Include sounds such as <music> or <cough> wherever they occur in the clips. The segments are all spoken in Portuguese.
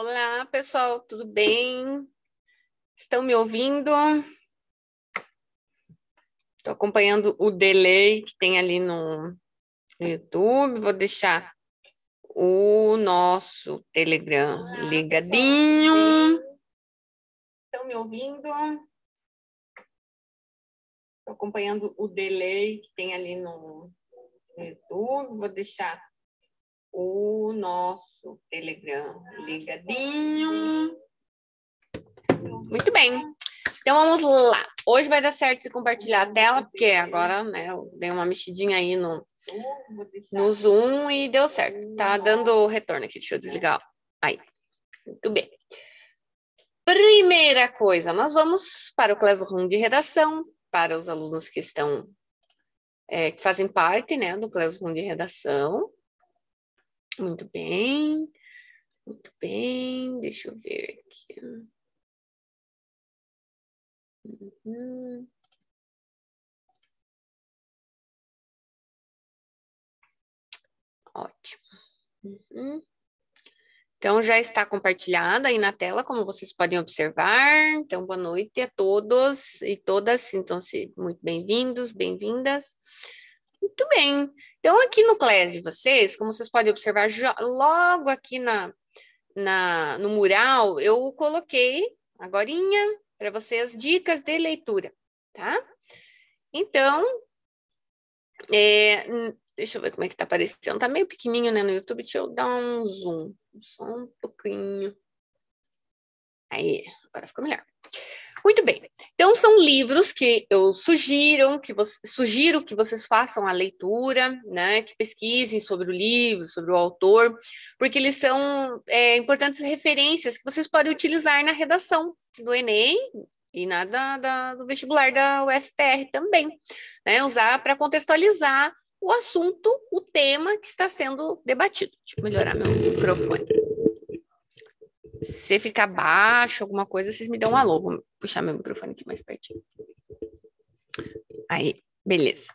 Olá, pessoal, tudo bem? Estão me ouvindo? Estou acompanhando o delay que tem ali no, YouTube. Vou deixar o nosso Telegram Olá, ligadinho. Estão me ouvindo? Estou acompanhando o delay que tem ali no YouTube. Vou deixar o nosso Telegram ligadinho. Muito bem. Então vamos lá. Hoje vai dar certo de compartilhar a tela, porque agora, né, eu dei uma mexidinha aí no, no Zoom e deu certo. Tá dando retorno aqui, deixa eu desligar. Aí. Muito bem. Primeira coisa, nós vamos para o Classroom de redação, para os alunos que estão é, que fazem parte, né, do Classroom de redação. Muito bem. Muito bem. Deixa eu ver aqui. Uhum. Ótimo. Uhum. Então, já está compartilhada aí na tela, como vocês podem observar. Então, boa noite a todos e todas. Então, se, muito bem-vindos, bem-vindas. Muito bem. Então, aqui no class de vocês, como vocês podem observar, logo aqui na, na, no mural, eu coloquei agora para vocês dicas de leitura, tá? Então, é, deixa eu ver como é que tá aparecendo. Tá meio pequenininho, né, no YouTube. Deixa eu dar um zoom, só um pouquinho. Aí, agora ficou melhor. Muito bem. Então são livros que eu sugiro que, você, sugiro que vocês façam a leitura, né? Que pesquisem sobre o livro, sobre o autor, porque eles são é, importantes referências que vocês podem utilizar na redação do Enem e na da, da do vestibular da UFPR também, né? Usar para contextualizar o assunto, o tema que está sendo debatido. Deixa eu melhorar meu microfone. Se ficar baixo, alguma coisa, vocês me dão um alô. Vou puxar meu microfone aqui mais pertinho. Aí, beleza.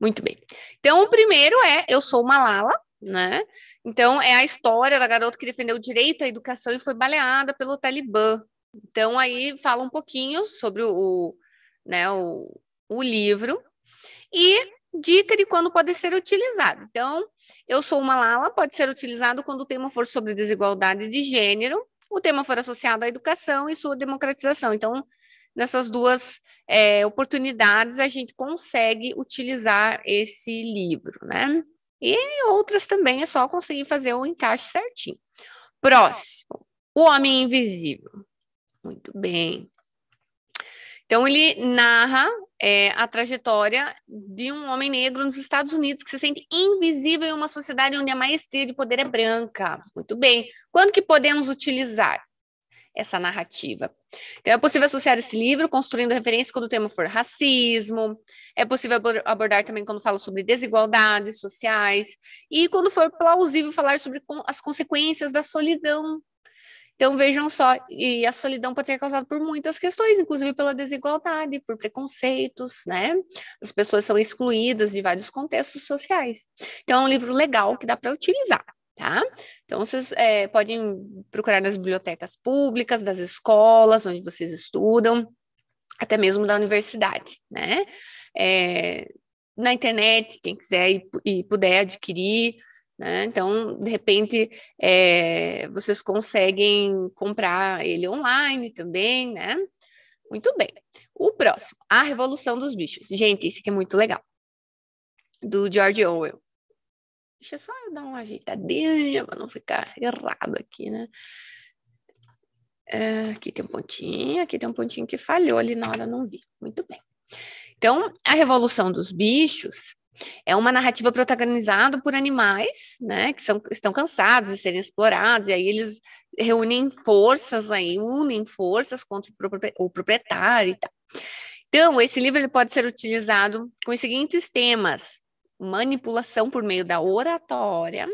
Muito bem. Então, o primeiro é Eu Sou Malala, né? Então, é a história da garota que defendeu o direito à educação e foi baleada pelo Talibã. Então, aí fala um pouquinho sobre o, né, o, o livro. E dica de quando pode ser utilizado. Então, eu sou uma Lala pode ser utilizado quando o tema for sobre desigualdade de gênero, o tema for associado à educação e sua democratização. Então, nessas duas é, oportunidades, a gente consegue utilizar esse livro, né? E outras também, é só conseguir fazer o encaixe certinho. Próximo, O Homem Invisível. Muito bem. Então, ele narra é, a trajetória de um homem negro nos Estados Unidos que se sente invisível em uma sociedade onde a maestria de poder é branca. Muito bem. Quando que podemos utilizar essa narrativa? Então, é possível associar esse livro construindo referência quando o tema for racismo, é possível abordar também quando fala sobre desigualdades sociais e quando for plausível falar sobre as consequências da solidão então vejam só, e a solidão pode ser causada por muitas questões, inclusive pela desigualdade, por preconceitos, né? As pessoas são excluídas de vários contextos sociais. Então é um livro legal que dá para utilizar. Tá? Então, vocês é, podem procurar nas bibliotecas públicas, das escolas onde vocês estudam, até mesmo da universidade, né? É, na internet, quem quiser e, e puder adquirir, né? Então, de repente, é, vocês conseguem comprar ele online também, né? Muito bem. O próximo, A Revolução dos Bichos. Gente, esse aqui é muito legal. Do George Orwell. Deixa só eu dar uma ajeitadinha para não ficar errado aqui, né? É, aqui tem um pontinho, aqui tem um pontinho que falhou ali na hora, não vi. Muito bem. Então, a Revolução dos Bichos é uma narrativa protagonizada por animais, né, que são, estão cansados de serem explorados, e aí eles reúnem forças aí, unem forças contra o proprietário e tal. Então, esse livro ele pode ser utilizado com os seguintes temas: manipulação por meio da oratória,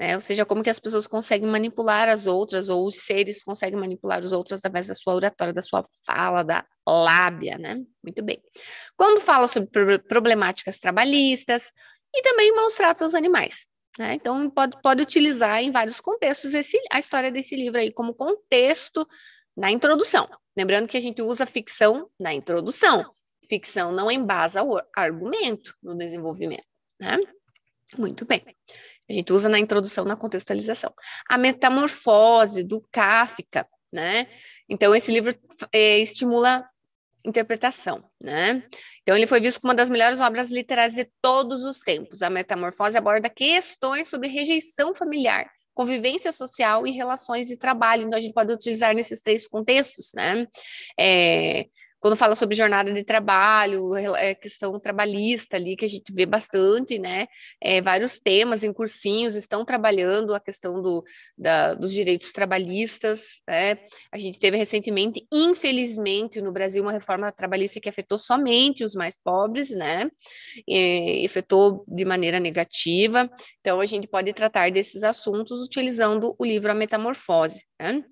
né? Ou seja, como que as pessoas conseguem manipular as outras, ou os seres conseguem manipular os outros através da sua oratória, da sua fala, da lábia, né? Muito bem. Quando fala sobre problemáticas trabalhistas e também maus tratos aos animais. Né? Então, pode, pode utilizar em vários contextos esse, a história desse livro aí como contexto na introdução. Lembrando que a gente usa ficção na introdução. Ficção não embasa o argumento no desenvolvimento, né? Muito bem. A gente usa na introdução, na contextualização. A metamorfose do Kafka, né? Então, esse livro é, estimula interpretação, né? Então ele foi visto como uma das melhores obras literárias de todos os tempos. A Metamorfose aborda questões sobre rejeição familiar, convivência social e relações de trabalho. Então a gente pode utilizar nesses três contextos, né? É, quando fala sobre jornada de trabalho, é questão trabalhista ali, que a gente vê bastante, né? É, vários temas em cursinhos estão trabalhando a questão do, da, dos direitos trabalhistas, né? A gente teve recentemente, infelizmente, no Brasil, uma reforma trabalhista que afetou somente os mais pobres, né? E, afetou de maneira negativa. Então, a gente pode tratar desses assuntos utilizando o livro A Metamorfose, né?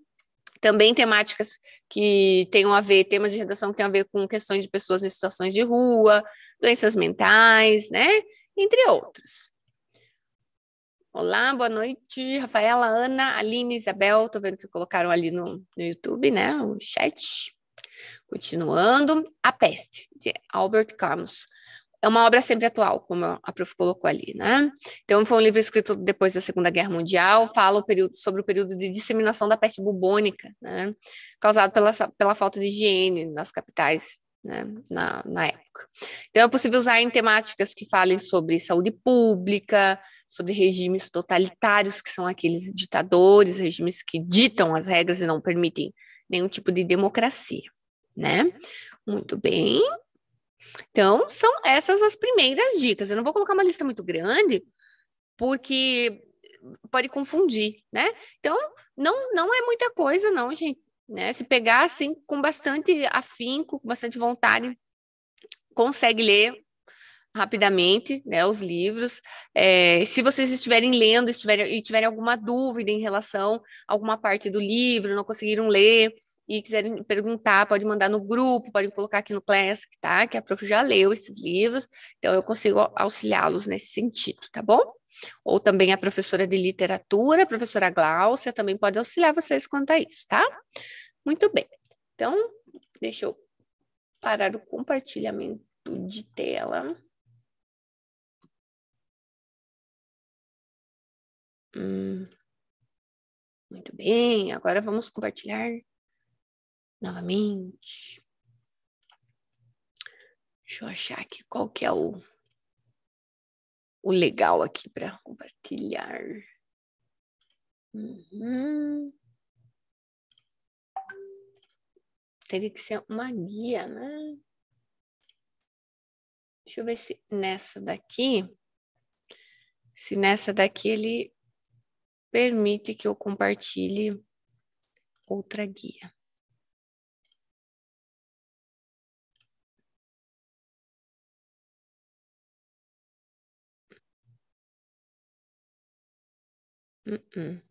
também temáticas que tenham a ver, temas de redação que tenham a ver com questões de pessoas em situações de rua, doenças mentais, né? Entre outros. Olá, boa noite, Rafaela, Ana, Aline, Isabel, tô vendo que colocaram ali no, no YouTube, né, o chat. Continuando, A Peste, de Albert Camus é uma obra sempre atual, como a prof colocou ali, né? Então, foi um livro escrito depois da Segunda Guerra Mundial, fala o período, sobre o período de disseminação da peste bubônica, né? Causado pela, pela falta de higiene nas capitais né? na, na época. Então, é possível usar em temáticas que falem sobre saúde pública, sobre regimes totalitários, que são aqueles ditadores, regimes que ditam as regras e não permitem nenhum tipo de democracia, né? Muito bem. Então, são essas as primeiras dicas. Eu não vou colocar uma lista muito grande, porque pode confundir, né? Então, não, não é muita coisa, não, gente. Né? Se pegar assim com bastante afinco, com bastante vontade, consegue ler rapidamente né, os livros. É, se vocês estiverem lendo estiverem, e tiverem alguma dúvida em relação a alguma parte do livro, não conseguiram ler, e quiserem perguntar, pode mandar no grupo, podem colocar aqui no Classic, tá? Que a prof já leu esses livros, então eu consigo auxiliá-los nesse sentido, tá bom? Ou também a professora de literatura, a professora Gláucia, também pode auxiliar vocês quanto a isso, tá? Muito bem. Então, deixa eu parar o compartilhamento de tela. Hum. Muito bem, agora vamos compartilhar novamente. Deixa eu achar aqui qual que é o, o legal aqui para compartilhar. Uhum. Teria que ser uma guia, né? Deixa eu ver se nessa daqui, se nessa daqui ele permite que eu compartilhe outra guia. Hum, hum.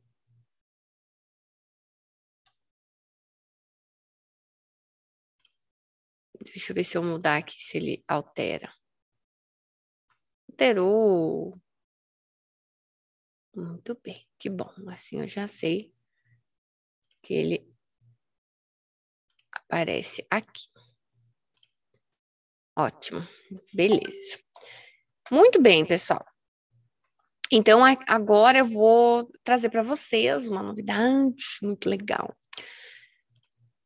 Deixa eu ver se eu mudar aqui, se ele altera. Alterou. Muito bem, que bom. Assim eu já sei que ele aparece aqui. Ótimo, beleza. Muito bem, pessoal. Então, agora eu vou trazer para vocês uma novidade muito legal,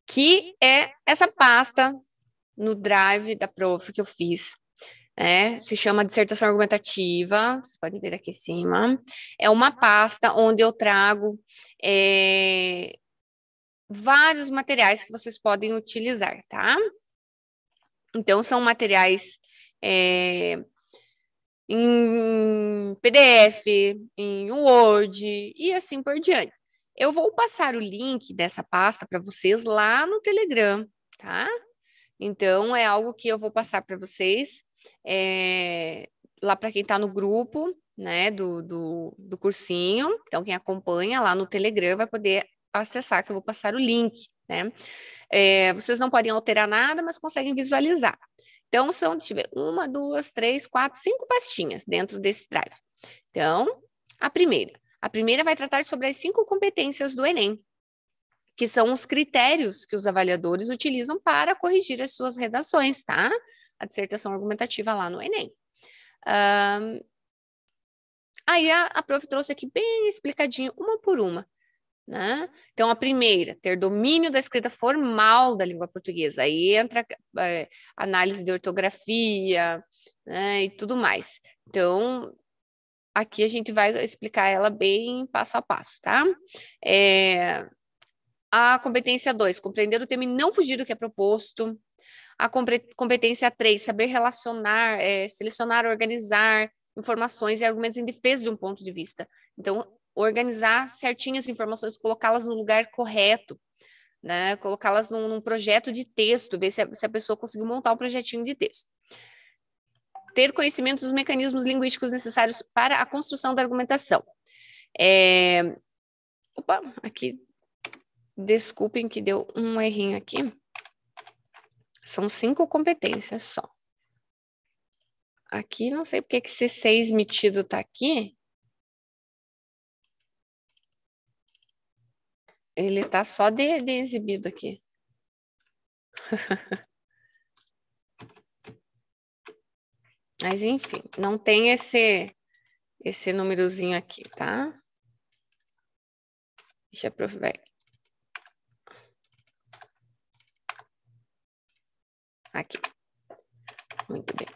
que é essa pasta no Drive da Prof que eu fiz. Né? se chama dissertação argumentativa, vocês podem ver aqui em cima. É uma pasta onde eu trago é, vários materiais que vocês podem utilizar, tá? Então, são materiais é, em PDF, em Word e assim por diante. Eu vou passar o link dessa pasta para vocês lá no Telegram, tá? Então, é algo que eu vou passar para vocês, é, lá para quem está no grupo, né, do, do, do cursinho. Então, quem acompanha lá no Telegram vai poder acessar, que eu vou passar o link, né? É, vocês não podem alterar nada, mas conseguem visualizar. Então, são tiver uma, duas, três, quatro, cinco pastinhas dentro desse drive. Então, a primeira. A primeira vai tratar sobre as cinco competências do Enem, que são os critérios que os avaliadores utilizam para corrigir as suas redações, tá? A dissertação argumentativa lá no Enem. Um, aí a, a prof trouxe aqui bem explicadinho, uma por uma. Né? Então, a primeira, ter domínio da escrita formal da língua portuguesa. Aí entra é, análise de ortografia né, e tudo mais. Então, aqui a gente vai explicar ela bem passo a passo, tá? É, a competência 2, compreender o tema e não fugir do que é proposto. A competência 3, saber relacionar, é, selecionar, organizar informações e argumentos em defesa de um ponto de vista. Então, organizar certinho as informações, colocá-las no lugar correto, né? Colocá-las num, num, projeto de texto, ver se a, se a pessoa conseguiu montar um projetinho de texto. Ter conhecimento dos mecanismos linguísticos necessários para a construção da argumentação. É... Opa, aqui. Desculpem que deu um errinho aqui. São cinco competências só. Aqui, não sei porque que C6 metido está aqui. Ele tá só de, de exibido aqui. <laughs> Mas enfim, não tem esse esse númerozinho aqui, tá? Deixa eu provar. Aqui. Muito bem.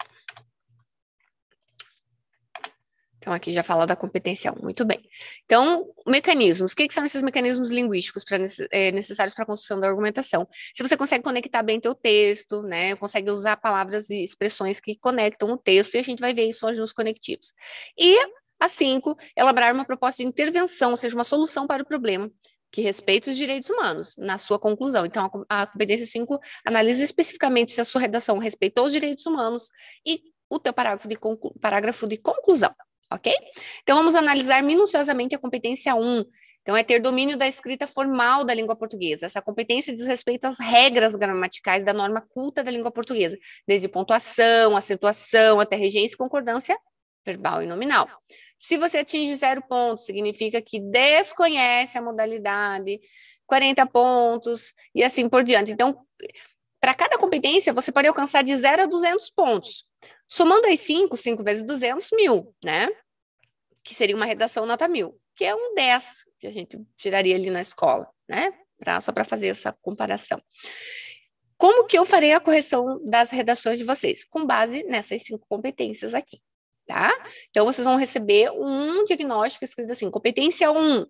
Então, aqui já fala da competência 1, muito bem. Então, mecanismos. O que, que são esses mecanismos linguísticos pra, é, necessários para a construção da argumentação? Se você consegue conectar bem teu texto, né? Consegue usar palavras e expressões que conectam o texto, e a gente vai ver isso hoje nos conectivos. E a 5, elaborar uma proposta de intervenção, ou seja, uma solução para o problema que respeita os direitos humanos, na sua conclusão. Então, a, competência 5 analisa especificamente se a sua redação respeitou os direitos humanos e o teu parágrafo de, parágrafo de conclusão ok? Então, vamos analisar minuciosamente a competência 1. Então, é ter domínio da escrita formal da língua portuguesa. Essa competência diz respeito às regras gramaticais da norma culta da língua portuguesa, desde pontuação, acentuação, até regência e concordância verbal e nominal. Se você atinge zero pontos, significa que desconhece a modalidade, 40 pontos e assim por diante. Então, para cada competência, você pode alcançar de 0 a 200 pontos. Somando as 5, 5 vezes 200, mil, né? Que seria uma redação nota mil, que é um 10 que a gente tiraria ali na escola, né? Pra, só para fazer essa comparação. Como que eu farei a correção das redações de vocês? Com base nessas cinco competências aqui, tá? Então, vocês vão receber um diagnóstico escrito assim, competência 1,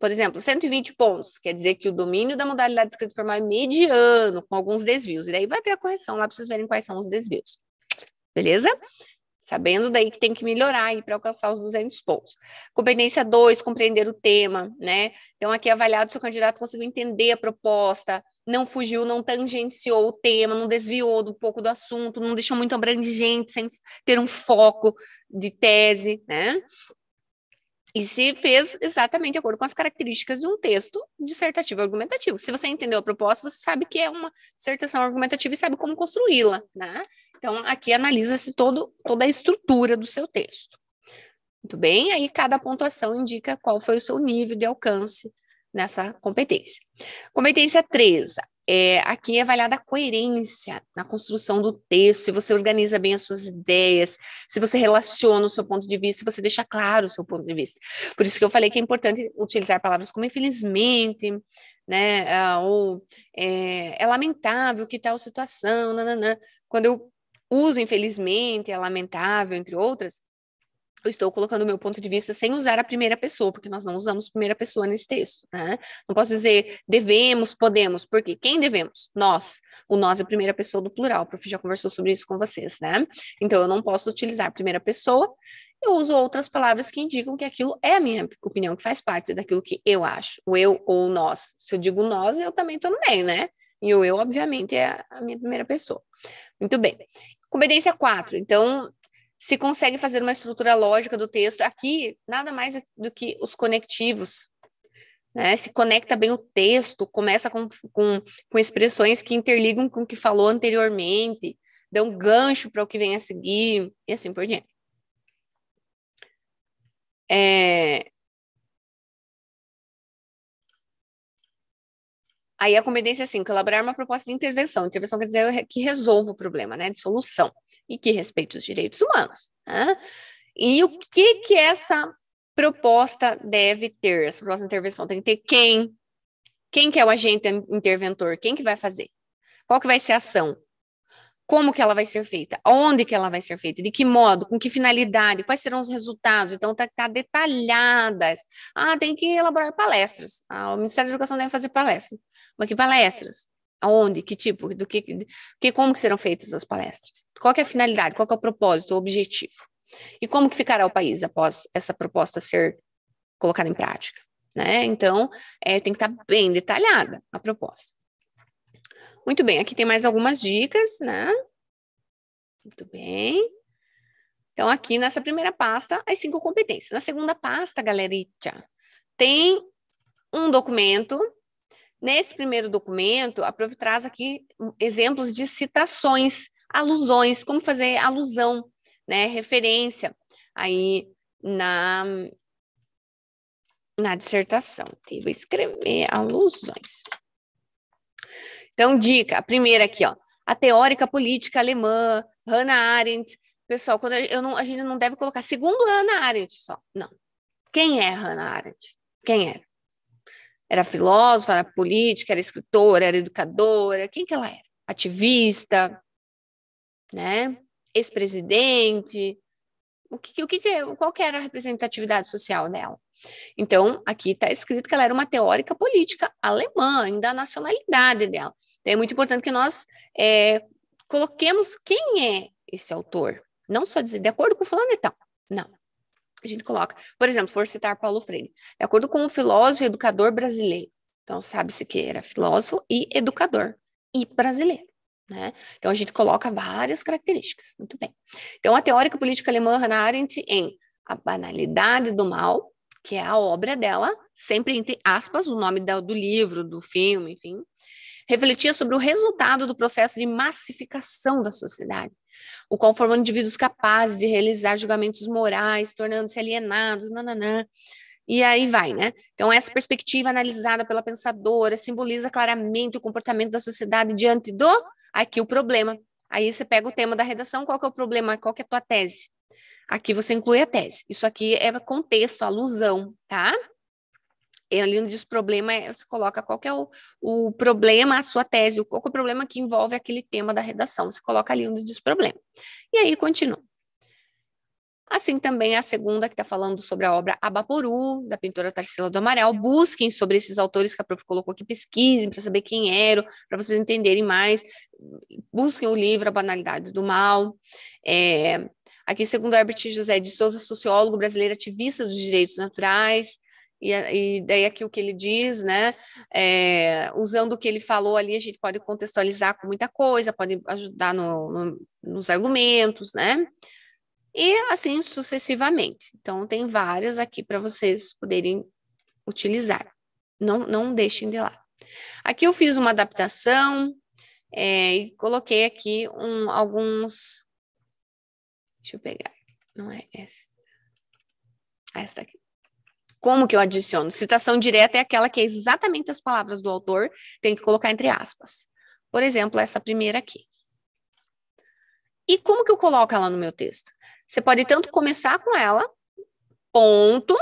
por exemplo, 120 pontos, quer dizer que o domínio da modalidade escrita formal é mediano, com alguns desvios. E daí vai ter a correção lá para vocês verem quais são os desvios beleza? Sabendo daí que tem que melhorar aí para alcançar os 200 pontos. Competência 2, compreender o tema, né? Então, aqui é avaliado se o candidato conseguiu entender a proposta, não fugiu, não tangenciou o tema, não desviou um pouco do assunto, não deixou muito abrangente, sem ter um foco de tese, né? E se fez exatamente de acordo com as características de um texto dissertativo argumentativo. Se você entendeu a proposta, você sabe que é uma dissertação argumentativa e sabe como construí-la, né? Então, aqui analisa-se toda a estrutura do seu texto. Muito bem, aí cada pontuação indica qual foi o seu nível de alcance nessa competência. Competência 3, é, aqui é avaliada a coerência na construção do texto, se você organiza bem as suas ideias, se você relaciona o seu ponto de vista, se você deixa claro o seu ponto de vista. Por isso que eu falei que é importante utilizar palavras como infelizmente, né, ah, ou é, é lamentável que tal situação, nananã. Quando eu uso infelizmente, é lamentável, entre outras, eu estou colocando o meu ponto de vista sem usar a primeira pessoa, porque nós não usamos primeira pessoa nesse texto, né? Não posso dizer devemos, podemos, porque quem devemos? Nós. O nós é a primeira pessoa do plural, o prof já conversou sobre isso com vocês, né? Então, eu não posso utilizar a primeira pessoa, eu uso outras palavras que indicam que aquilo é a minha opinião, que faz parte daquilo que eu acho, o eu ou o nós. Se eu digo nós, eu também estou no meio, né? E o eu, obviamente, é a minha primeira pessoa. Muito bem. Competência 4. Então, se consegue fazer uma estrutura lógica do texto. Aqui, nada mais do que os conectivos. Né? Se conecta bem o texto, começa com, com, com expressões que interligam com o que falou anteriormente, dão gancho para o que vem a seguir, e assim por diante. É, Aí a competência 5, é assim, elaborar uma proposta de intervenção. Intervenção quer dizer que resolva o problema, né? De solução. E que respeite os direitos humanos. Né? E o que que essa proposta deve ter? Essa proposta de intervenção tem que ter quem? Quem que é o agente interventor? Quem que vai fazer? Qual que vai ser a ação? como que ela vai ser feita, onde que ela vai ser feita, de que modo, com que finalidade, quais serão os resultados. Então, tá, tá detalhadas. Ah, tem que elaborar palestras. Ah, o Ministério da Educação deve fazer palestras. Mas que palestras? Aonde? Que tipo? Do que, que como que serão feitas as palestras? Qual é a finalidade? Qual é o propósito, o objetivo? E como que ficará o país após essa proposta ser colocada em prática? Né? Então, é, tem que estar tá bem detalhada a proposta. Muito bem, aqui tem mais algumas dicas, né? Muito bem. Então, aqui nessa primeira pasta, as cinco competências. Na segunda pasta, galerita, tem um documento. Nesse primeiro documento, a prof traz aqui exemplos de citações, alusões, como fazer alusão, né? Referência aí na, na dissertação. vou escrever alusões. Então, dica, a primeira aqui, ó, a teórica política alemã, Hannah Arendt. Pessoal, quando eu não, a gente não deve colocar segundo Hannah Arendt só, não. Quem é Hannah Arendt? Quem era? Era filósofa, era política, era escritora, era educadora, quem que ela era? Ativista, né? Ex-presidente. O que, o que, qual que era a representatividade social dela? Então, aqui está escrito que ela era uma teórica política alemã, ainda a nacionalidade dela. Então, é muito importante que nós é, coloquemos quem é esse autor. Não só dizer de acordo com fulano e tal. Não. A gente coloca, por exemplo, for citar Paulo Freire, de acordo com o um filósofo e educador brasileiro. Então, sabe-se que era filósofo e educador e brasileiro. Né? Então, a gente coloca várias características. Muito bem. Então, a teórica política alemã Hannah Arendt em A Banalidade do Mal, que é a obra dela, sempre entre aspas, o nome do livro, do filme, enfim, refletia sobre o resultado do processo de massificação da sociedade, o qual formou indivíduos capazes de realizar julgamentos morais, tornando-se alienados, nananã. E aí vai, né? Então, essa perspectiva analisada pela pensadora simboliza claramente o comportamento da sociedade diante do. Aqui o problema. Aí você pega o tema da redação, qual que é o problema, qual que é a tua tese? Aqui você inclui a tese. Isso aqui é contexto, alusão, tá? É, ali não diz problema, é, você coloca qual é o, o problema, a sua tese, o, qual é o problema que envolve aquele tema da redação. Você coloca ali no diz problema. E aí continua. Assim também a segunda, que está falando sobre a obra Abaporu, da pintora Tarsila do Amaral. Busquem sobre esses autores que a prof colocou aqui, pesquisem para saber quem eram, para vocês entenderem mais. Busquem o livro A Banalidade do Mal. É, aqui, segundo Herbert José de Souza, sociólogo brasileiro, ativista dos direitos naturais e, e daí aqui o que ele diz, né? É, usando o que ele falou ali, a gente pode contextualizar com muita coisa, pode ajudar no, no, nos argumentos, né? E assim sucessivamente. Então, tem várias aqui para vocês poderem utilizar. Não, não deixem de lá. Aqui eu fiz uma adaptação é, e coloquei aqui um, alguns. Deixa eu pegar. Não é essa. Essa aqui. Como que eu adiciono? Citação direta é aquela que é exatamente as palavras do autor, tem que colocar entre aspas. Por exemplo, essa primeira aqui. E como que eu coloco ela no meu texto? Você pode tanto começar com ela, ponto,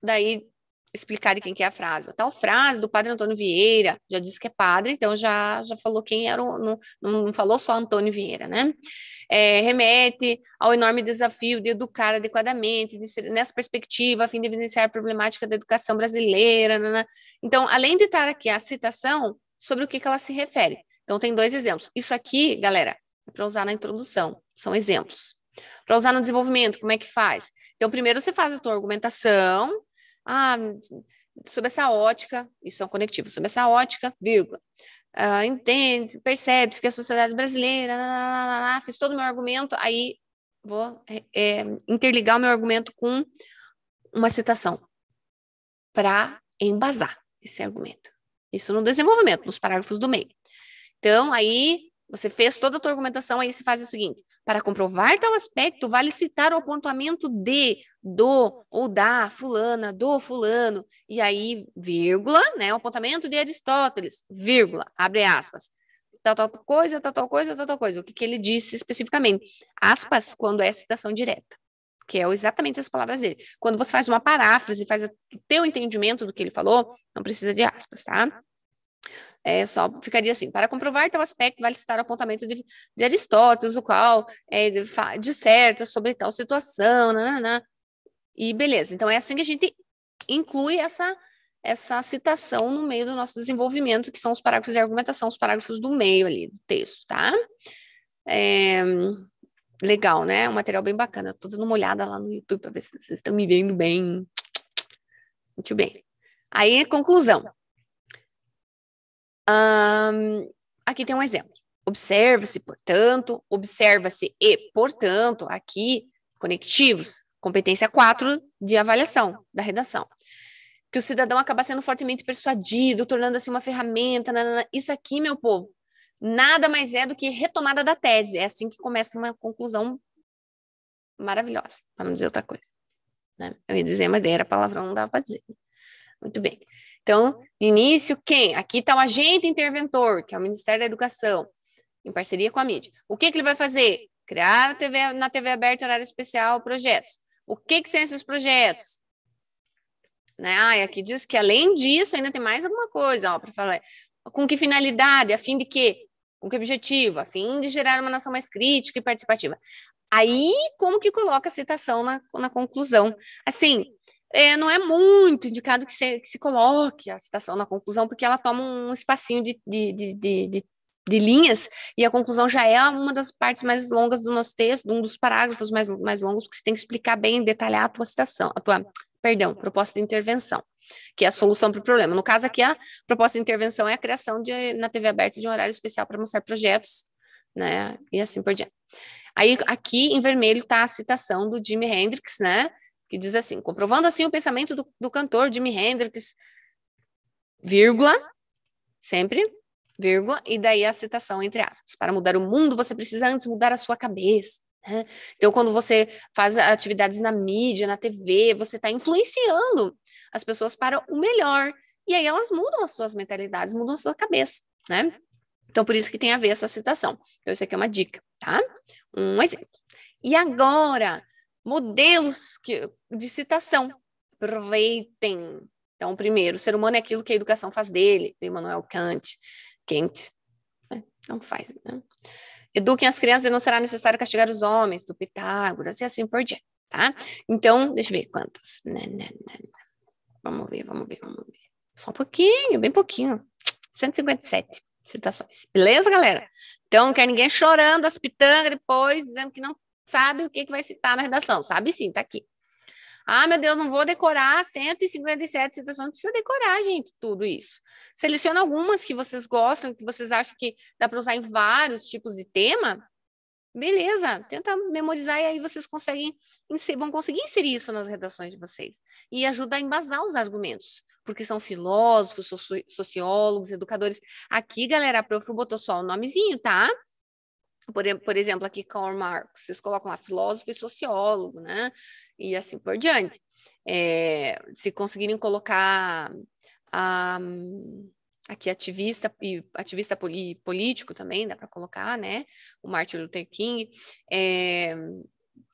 daí explicarem quem que é a frase. Tal frase do padre Antônio Vieira, já disse que é padre, então já, já falou quem era, o, não, não falou só Antônio Vieira, né? É, remete ao enorme desafio de educar adequadamente, de ser, nessa perspectiva, a fim de evidenciar a problemática da educação brasileira. Nana. Né, né? Então, além de estar aqui a citação, sobre o que, que ela se refere. Então, tem dois exemplos. Isso aqui, galera, é para usar na introdução, são exemplos. Para usar no desenvolvimento, como é que faz? Então, primeiro você faz a sua argumentação, ah, sob essa ótica, isso é um conectivo, sob essa ótica, vírgula. Ah, entende, percebe-se que a sociedade brasileira, lá, lá, lá, fiz todo o meu argumento, aí vou é, é, interligar o meu argumento com uma citação para embasar esse argumento. Isso no desenvolvimento, nos parágrafos do meio. Então, aí você fez toda a tua argumentação, aí você faz o seguinte: para comprovar tal aspecto, vale citar o apontamento de, do ou da fulana, do fulano, e aí vírgula, né? O apontamento de Aristóteles, vírgula, abre aspas. Tal, tal coisa, tal, tal coisa, tal, tal coisa. O que, que ele disse especificamente? Aspas quando é citação direta, que é exatamente as palavras dele. Quando você faz uma paráfrase, faz o teu entendimento do que ele falou, não precisa de aspas, tá? É, só ficaria assim, para comprovar tal aspecto, vale citar o apontamento de, de Aristóteles, o qual é, disserta sobre tal situação, nananã. e beleza. Então, é assim que a gente inclui essa, essa citação no meio do nosso desenvolvimento, que são os parágrafos de argumentação, os parágrafos do meio ali do texto, tá? É, legal, né? Um material bem bacana. Estou dando uma olhada lá no YouTube para ver se vocês estão me vendo bem. Muito bem. Aí, conclusão. Um, aqui tem um exemplo. Observa-se, portanto, observa-se e, portanto, aqui, conectivos, competência 4 de avaliação da redação. Que o cidadão acaba sendo fortemente persuadido, tornando-se uma ferramenta. Nanana. Isso aqui, meu povo, nada mais é do que retomada da tese. É assim que começa uma conclusão maravilhosa, para não dizer outra coisa. Né? Eu ia dizer, mas daí era palavrão, não dava para dizer. Muito bem. Então, início, quem? Aqui está o agente interventor, que é o Ministério da Educação, em parceria com a mídia. O que, que ele vai fazer? Criar TV, na TV aberta, horário especial, projetos. O que, que tem esses projetos? Né? Ah, e aqui diz que além disso ainda tem mais alguma coisa para falar. Com que finalidade? A fim de quê? Com que objetivo? A fim de gerar uma nação mais crítica e participativa. Aí, como que coloca a citação na, na conclusão? Assim, é, não é muito indicado que se, que se, coloque a citação na conclusão, porque ela toma um espacinho de, de, de, de, de linhas, e a conclusão já é uma das partes mais longas do nosso texto, um dos parágrafos mais, mais longos, porque você tem que explicar bem, detalhar a tua citação, a tua, perdão, proposta de intervenção, que é a solução para o problema. No caso aqui, a proposta de intervenção é a criação de, na TV aberta de um horário especial para mostrar projetos, né, e assim por diante. Aí, aqui em vermelho está a citação do Jimi Hendrix, né? que diz assim: comprovando assim o pensamento do, do cantor Jimi Hendrix, vírgula, sempre, vírgula, e daí a citação entre aspas. Para mudar o mundo, você precisa antes mudar a sua cabeça. Né? Então, quando você faz atividades na mídia, na TV, você está influenciando as pessoas para o melhor. E aí elas mudam as suas mentalidades, mudam a sua cabeça, né? Então, por isso que tem a ver essa citação. Então, isso aqui é uma dica, tá? Um exemplo. E agora, modelos que, de citação. Aproveitem. Então, primeiro, o ser humano é aquilo que a educação faz dele, Emmanuel Kant, Kant, né? não faz. Né? Eduquem as crianças e não será necessário castigar os homens, do Pitágoras e assim por diante, tá? Então, deixa eu ver quantas. Né, né, vamos ver, vamos ver, vamos ver. Só um pouquinho, bem pouquinho. 157 citações. Beleza, galera? Então, não quer ninguém chorando as pitangas depois, dizendo que não sabe o que, que vai citar na redação. Sabe sim, tá aqui. Ah, meu Deus, não vou decorar 157 citações. Não precisa decorar, gente, tudo isso. Seleciona algumas que vocês gostam, que vocês acham que dá para usar em vários tipos de tema. Beleza, tenta memorizar e aí vocês conseguem vão conseguir inserir isso nas redações de vocês. E ajuda a embasar os argumentos, porque são filósofos, sociólogos, educadores. Aqui, galera, a prof botou só o nomezinho, tá? Por, por exemplo, aqui Karl Marx, vocês colocam lá filósofo e sociólogo, né? E assim por diante. É, se conseguirem colocar aqui ativista e ativista poli, político também dá para colocar, né? O Martin Luther King, é,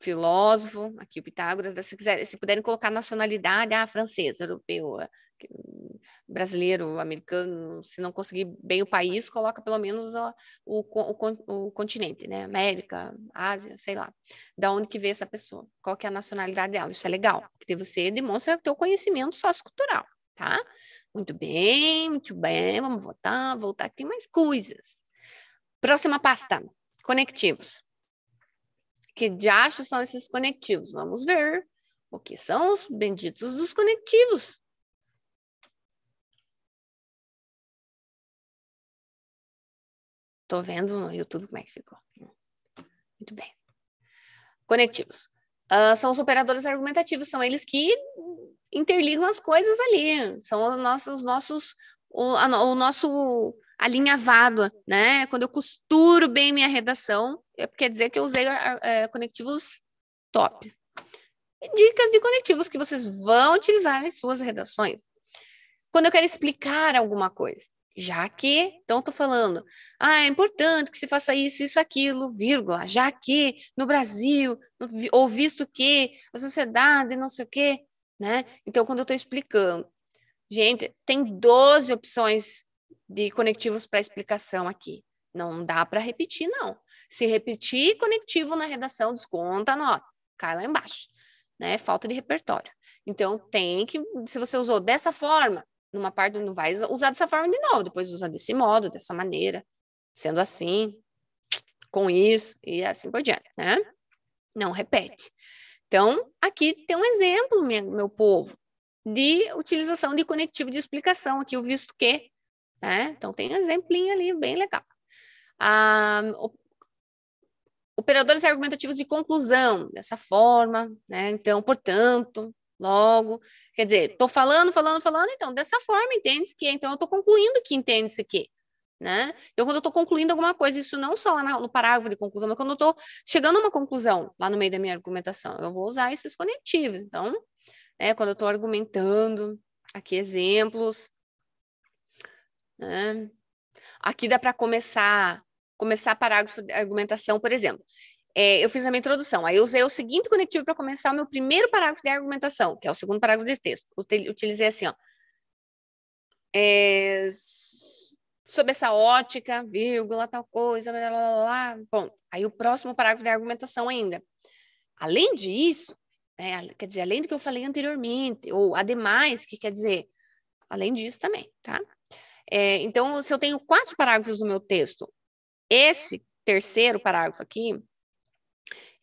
filósofo, aqui o Pitágoras, se, quiser, se puderem colocar nacionalidade, ah, francesa, europeu, brasileiro, americano, se não conseguir bem o país, coloca pelo menos o, o, o, continente, né? América, Ásia, sei lá. Da onde que vê essa pessoa? Qual que é a nacionalidade dela? Isso é legal, porque você demonstra o teu conhecimento sociocultural, tá? Muito bem, muito bem, vamos voltar, voltar aqui mais coisas. Próxima pasta, conectivos. Que achas são esses conectivos? Vamos ver o que são os benditos dos conectivos. Tô vendo no YouTube como é que ficou. Muito bem. Conectivos. Uh, são os operadores argumentativos, são eles que interligam as coisas ali, são os nossos, os nossos o, a, o, nosso alinhavado, né? Quando eu costuro bem minha redação, é, quer dizer que eu usei ah, ah, é, conectivos top. dicas de conectivos que vocês vão utilizar nas suas redações. Quando eu quero explicar alguma coisa, já que, então estou falando, ah, é importante que se faça isso, isso, aquilo, vírgula, já que no Brasil, ou visto que, a sociedade, não sei o quê, né? Então, quando eu estou explicando, gente, tem 12 opções de conectivos para explicação aqui. Não dá para repetir, não. Se repetir conectivo na redação, desconta a nota, cai lá embaixo, né? Falta de repertório. Então, tem que, se você usou dessa forma, numa parte não vai usar dessa forma de novo, depois usa desse modo, dessa maneira, sendo assim, com isso e assim por diante, né? Não repete. Então, aqui tem um exemplo, minha, meu povo, de utilização de conectivo de explicação, aqui o visto que, né? Então, tem um exemplinho ali, bem legal. Ah, operadores argumentativos de conclusão, dessa forma, né? Então, portanto, logo. Quer dizer, tô falando, falando, falando, então, dessa forma, entende-se que, então eu tô concluindo que entende-se que, né? Então, quando eu tô concluindo alguma coisa, isso não só lá no parágrafo de conclusão, mas quando eu tô chegando a uma conclusão lá no meio da minha argumentação, eu vou usar esses conectivos. Então, é quando eu tô argumentando, aqui exemplos, né? Aqui dá para começar começar parágrafo de argumentação, por exemplo é, eu fiz a minha introdução. Aí eu usei o seguinte conectivo para começar o meu primeiro parágrafo de argumentação, que é o segundo parágrafo de texto. Utilizei assim, ó. É, sob essa ótica, vírgula, tal coisa, blá, blá, blá, Bom, aí o próximo parágrafo de argumentação ainda. Além disso, né, quer dizer, além do que eu falei anteriormente, ou ademais, que quer dizer, além disso também, tá? É, então, se eu tenho quatro parágrafos no meu texto, esse terceiro parágrafo aqui,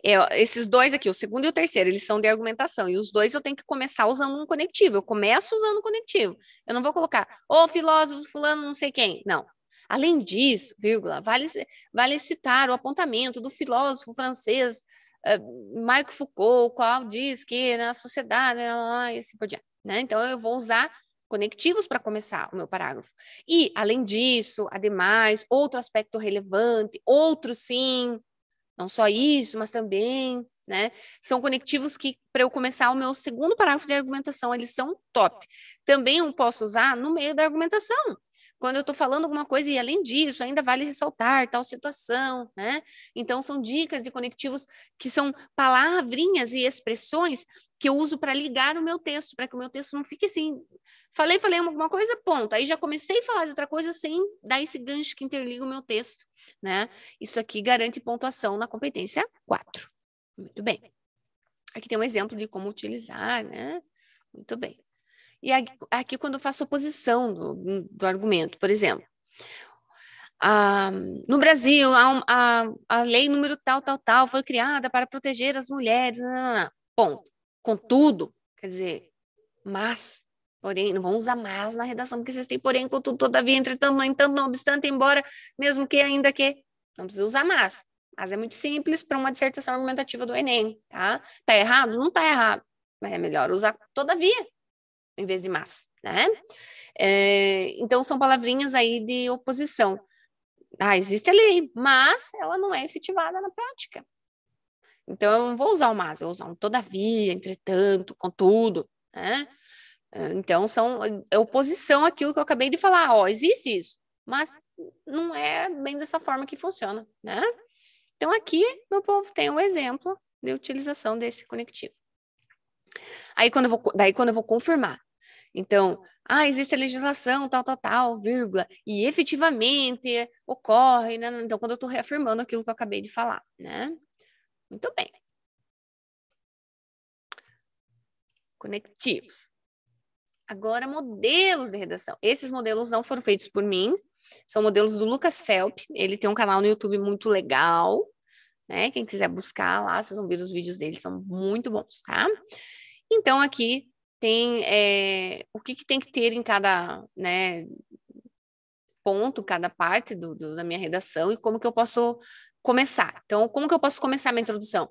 eu, é, esses dois aqui, o segundo e o terceiro, eles são de argumentação. E os dois eu tenho que começar usando um conectivo. Eu começo usando um conectivo. Eu não vou colocar, ô filósofo fulano, não sei quem. Não. Além disso, vírgula, vale, vale citar o apontamento do filósofo francês uh, Marc Foucault, qual diz que na sociedade, né, e assim por diante. Né? Então, eu vou usar conectivos para começar o meu parágrafo. E, além disso, ademais, outro aspecto relevante, outro sim, não só isso, mas também, né? São conectivos que, para eu começar o meu segundo parágrafo de argumentação, eles são top. Também eu posso usar no meio da argumentação. Quando eu estou falando alguma coisa e além disso, ainda vale ressaltar tal situação, né? Então, são dicas de conectivos que são palavrinhas e expressões que eu uso para ligar o meu texto, para que o meu texto não fique assim. Falei, falei alguma coisa, ponto. Aí já comecei a falar de outra coisa sem dar esse gancho que interliga o meu texto, né? Isso aqui garante pontuação na competência 4. Muito bem. Aqui tem um exemplo de como utilizar, né? Muito bem. E aqui, quando eu faço oposição do, do argumento, por exemplo. Ah, no Brasil, a, a, a, lei número tal, tal, tal foi criada para proteger as mulheres. Não, não, não. Ponto. Contudo, quer dizer, mas, porém, não vão usar mas na redação, porque vocês têm porém, contudo, todavia, entretanto, no entanto, não obstante, embora, mesmo que, ainda que. Não precisa usar mas. Mas é muito simples para uma dissertação argumentativa do Enem, tá? Tá errado? Não tá errado. Mas é melhor usar todavia, em vez de mas, né? É, então, são palavrinhas aí de oposição. Ah, existe a lei, mas ela não é efetivada na prática. Então, eu não vou usar o mas, eu vou usar um todavia, entretanto, contudo, né? É, então, são, é oposição àquilo que eu acabei de falar. Ó, existe isso, mas não é bem dessa forma que funciona, né? Então, aqui, meu povo, tem um exemplo de utilização desse conectivo. Aí, quando eu vou, daí, quando eu vou confirmar então, ah, existe a legislação, tal, tal, tal, vírgula, e efetivamente ocorre, né? né então, quando eu estou reafirmando aquilo que eu acabei de falar, né? Muito bem. Conectivos. Agora, modelos de redação. Esses modelos não foram feitos por mim, são modelos do Lucas Felp. Ele tem um canal no YouTube muito legal, né? Quem quiser buscar lá, vocês vão ver os vídeos dele, são muito bons, tá? Então, aqui tem é, o que, que tem que ter em cada né, ponto, cada parte do, do, da minha redação e como que eu posso começar. Então, como que eu posso começar minha introdução?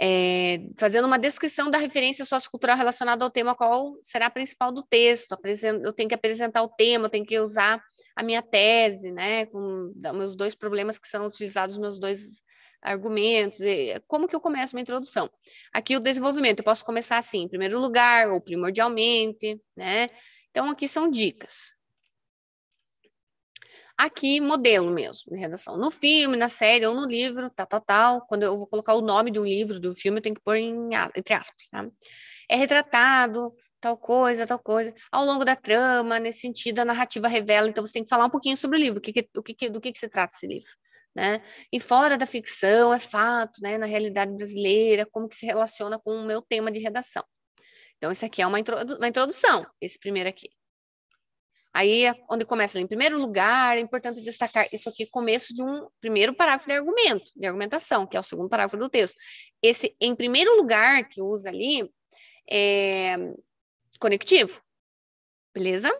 É, fazendo uma descrição da referência sociocultural relacionada ao tema, qual será a principal do texto. Eu tenho que apresentar o tema, eu tenho que usar a minha tese, né, com meus dois problemas que são utilizados, meus dois argumentos, como que eu começo uma introdução? Aqui o desenvolvimento, eu posso começar assim, em primeiro lugar, ou primordialmente, né? Então, aqui são dicas. Aqui, modelo mesmo, de redação. No filme, na série ou no livro, tal, tal, tal. Quando eu vou colocar o nome de um livro, do um filme, eu tenho que pôr em, entre aspas, tá? É retratado, tal coisa, tal coisa. Ao longo da trama, nesse sentido, a narrativa revela. Então, você tem que falar um pouquinho sobre o livro, o que, o que, do que, que se trata esse livro né? E fora da ficção, é fato, né? Na realidade brasileira, como que se relaciona com o meu tema de redação. Então, isso aqui é uma, introdu uma introdução, esse primeiro aqui. Aí, é onde começa, em primeiro lugar, é importante destacar isso aqui, começo de um primeiro parágrafo de argumento, de argumentação, que é o segundo parágrafo do texto. Esse, em primeiro lugar, que usa ali, é conectivo, beleza?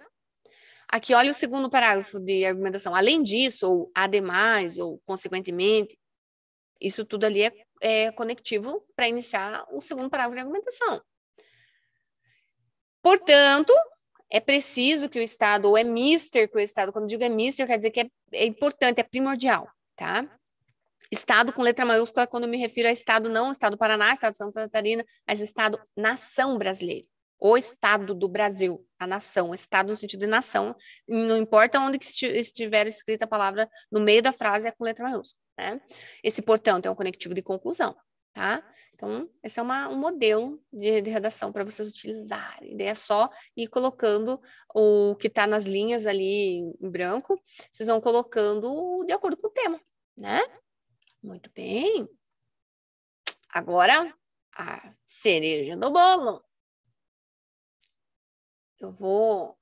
Aqui, olha o segundo parágrafo de argumentação. Além disso, ou ademais, ou consequentemente, isso tudo ali é, é conectivo para iniciar o segundo parágrafo de argumentação. Portanto, é preciso que o Estado, ou é mister que o Estado, quando digo é mister, quer dizer que é, é importante, é primordial, tá? Estado com letra maiúscula, quando me refiro a Estado, não Estado do Paraná, Estado de Santa Catarina, mas Estado-nação brasileira o Estado do Brasil, a nação, Estado no sentido de nação, não importa onde estiver escrita a palavra, no meio da frase é com letra maiúscula, né? Esse, portanto, é um conectivo de conclusão, tá? Então, esse é uma, um modelo de, de redação para vocês utilizarem. é só ir colocando o que está nas linhas ali em branco, vocês vão colocando de acordo com o tema, né? Muito bem. Agora, a cereja do bolo. Eu vou.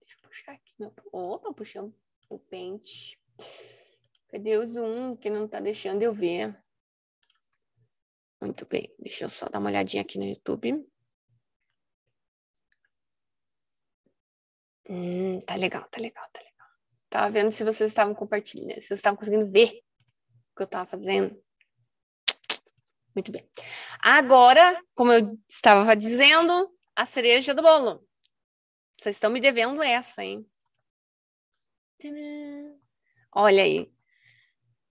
Deixa eu puxar aqui meu. Opa, puxei o pente. Cadê o zoom que não tá deixando eu ver? Muito bem, deixa eu só dar uma olhadinha aqui no YouTube. Hum, tá legal, tá legal, tá legal. Tava vendo se vocês estavam compartilhando, se vocês estavam conseguindo ver o que eu tava fazendo. Muito bem. Agora, como eu estava dizendo, a cereja do bolo. Vocês estão me devendo essa, hein? Olha aí.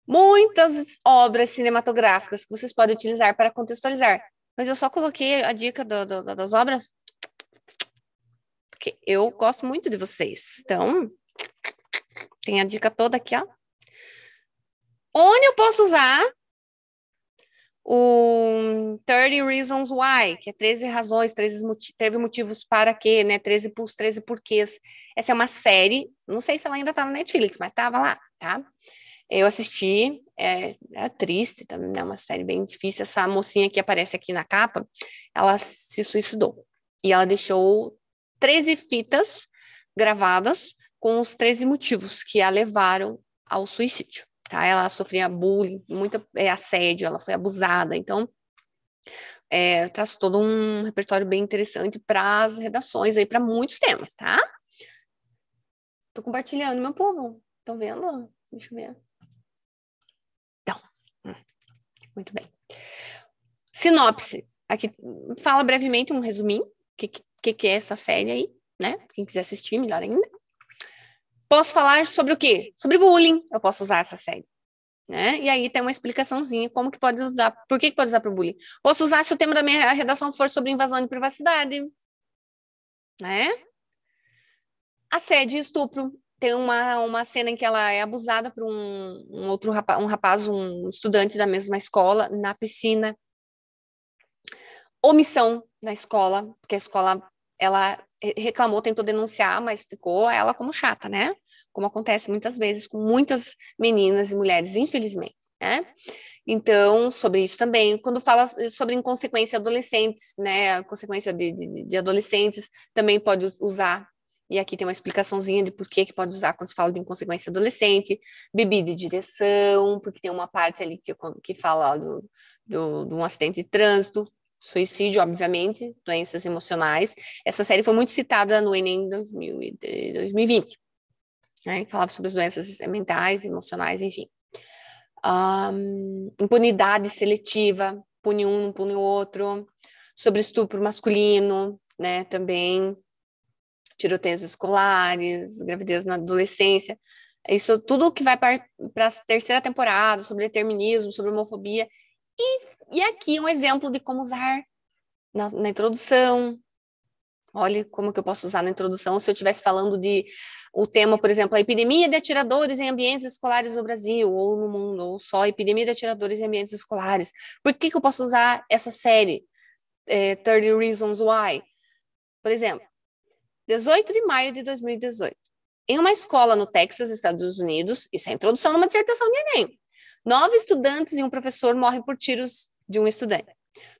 Muitas obras cinematográficas que vocês podem utilizar para contextualizar. Mas eu só coloquei a dica do, do, das obras porque eu gosto muito de vocês. Então, tem a dica toda aqui, ó. Onde eu posso usar o 30 Reasons Why, que é 13 razões, 13 motivos, teve motivos para quê, né? 13 pulsos, 13 porquês. Essa é uma série, não sei se ela ainda tá na Netflix, mas tava lá, tá? Eu assisti, é, é triste também, é uma série bem difícil. Essa mocinha que aparece aqui na capa, ela se suicidou. E ela deixou 13 fitas gravadas com os 13 motivos que a levaram ao suicídio tá? Ela sofria bullying, muito é, assédio, ela foi abusada. Então, é, traz todo um repertório bem interessante para as redações aí, para muitos temas, tá? Tô compartilhando, meu povo. Estão vendo? Deixa eu ver. Então, hum, muito bem. Sinopse. Aqui fala brevemente um resuminho, o que, que, que é essa série aí, né? Quem quiser assistir, melhor ainda. Posso falar sobre o quê? Sobre bullying. Eu posso usar essa série. Né? E aí tem uma explicaçãozinha como que pode usar, por que, que pode usar para o bullying. Posso usar se o tema da minha redação for sobre invasão de privacidade, né? Assédio e estupro. Tem uma, uma cena em que ela é abusada por um, um outro rapaz, um rapaz, um estudante da mesma escola, na piscina. Omissão na escola, porque a escola, ela reclamou, tentou denunciar, mas ficou ela como chata, né? Como acontece muitas vezes com muitas meninas e mulheres, infelizmente, né? Então, sobre isso também, quando fala sobre inconsequência adolescentes, né? A consequência de, de, de adolescentes também pode usar e aqui tem uma explicaçãozinha de por que que pode usar quando se fala de inconsequência adolescente, bebida e direção, porque tem uma parte ali que, que fala do, do, de um acidente de trânsito, suicídio, obviamente, doenças emocionais. Essa série foi muito citada no Enem 2000, 2020, né, que falava sobre as doenças mentais, emocionais, enfim. Um, impunidade seletiva, pune um, não pune o outro, sobre estupro masculino, né, também, tiroteios escolares, gravidez na adolescência, isso tudo que vai para a terceira temporada, sobre determinismo, sobre homofobia, e, e aqui um exemplo de como usar na, na introdução. Olha como que eu posso usar na introdução se eu estivesse falando de o tema, por exemplo, a epidemia de atiradores em ambientes escolares no Brasil ou no mundo, ou só a epidemia de atiradores em ambientes escolares. Por que, que eu posso usar essa série, é, 30 Reasons Why? Por exemplo, 18 de maio de 2018. Em uma escola no Texas, Estados Unidos, isso é a introdução numa dissertação de Enem. Nove estudantes e um professor morrem por tiros de um estudante.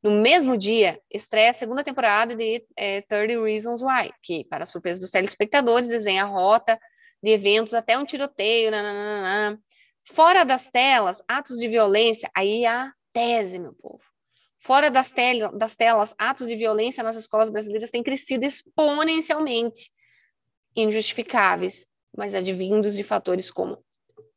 No mesmo dia, estreia a segunda temporada de é, eh, 30 Reasons Why, que, para surpresa dos telespectadores, desenha a rota de eventos até um tiroteio. Nananana. Fora das telas, atos de violência, aí é a tese, meu povo. Fora das, tel das telas, atos de violência nas escolas brasileiras têm crescido exponencialmente, injustificáveis, mas advindos de fatores como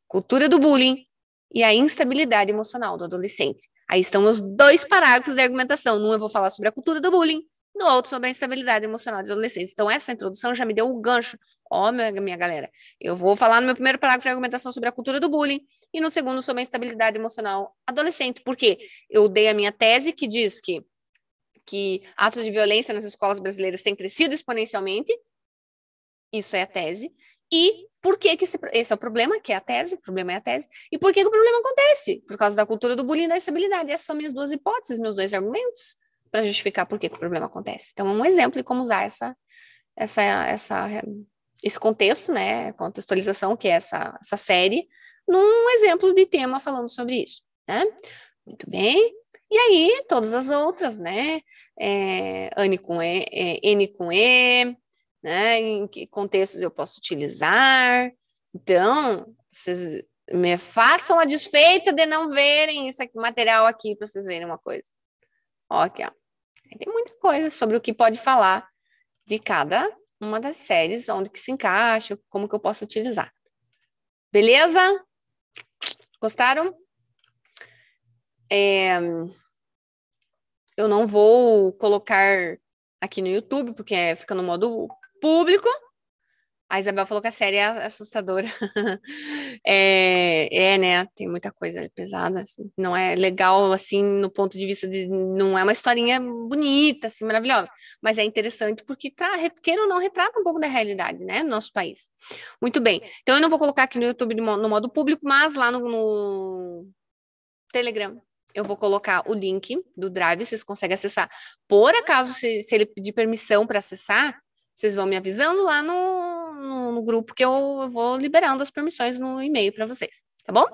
cultura do bullying, e a instabilidade emocional do adolescente. Aí estão os dois parágrafos de argumentação. Num eu vou falar sobre a cultura do bullying, no outro sobre a instabilidade emocional do adolescente. Então, essa introdução já me deu o um gancho. Ó, oh, minha, minha galera, eu vou falar no meu primeiro parágrafo de argumentação sobre a cultura do bullying e no segundo sobre a instabilidade emocional adolescente, porque eu dei a minha tese que diz que, que atos de violência nas escolas brasileiras têm crescido exponencialmente, isso é a tese, e por que, que esse, esse, é o problema, que é a tese, o problema é a tese, e por que, que o problema acontece? Por causa da cultura do bullying e da estabilidade. Essas são minhas duas hipóteses, meus dois argumentos para justificar por que, que o problema acontece. Então, é um exemplo de como usar essa, essa, essa, esse contexto, né, contextualização, que é essa, essa série, num exemplo de tema falando sobre isso, né? Muito bem. E aí, todas as outras, né? É, é N com E, N com E, né? Em que contextos eu posso utilizar? Então, vocês me façam a desfeita de não verem isso aqui, material aqui para vocês verem uma coisa. Ó, aqui, ó. Tem muita coisa sobre o que pode falar de cada uma das séries, onde que se encaixa, como que eu posso utilizar. Beleza? Gostaram? É... eu não vou colocar aqui no YouTube, porque fica no modo público. A Isabel falou que a série é assustadora. <laughs> é, é, né? Tem muita coisa pesada. Assim. Não é legal, assim, no ponto de vista de. Não é uma historinha bonita, assim, maravilhosa. Mas é interessante porque, tra... queira ou não, retrata um pouco da realidade, né? No nosso país. Muito bem. Então, eu não vou colocar aqui no YouTube no modo público, mas lá no, no Telegram eu vou colocar o link do Drive, vocês conseguem acessar. Por acaso, se, se ele pedir permissão para acessar, vocês vão me avisando lá no, no, no grupo que eu vou liberando as permissões no e-mail para vocês, tá bom?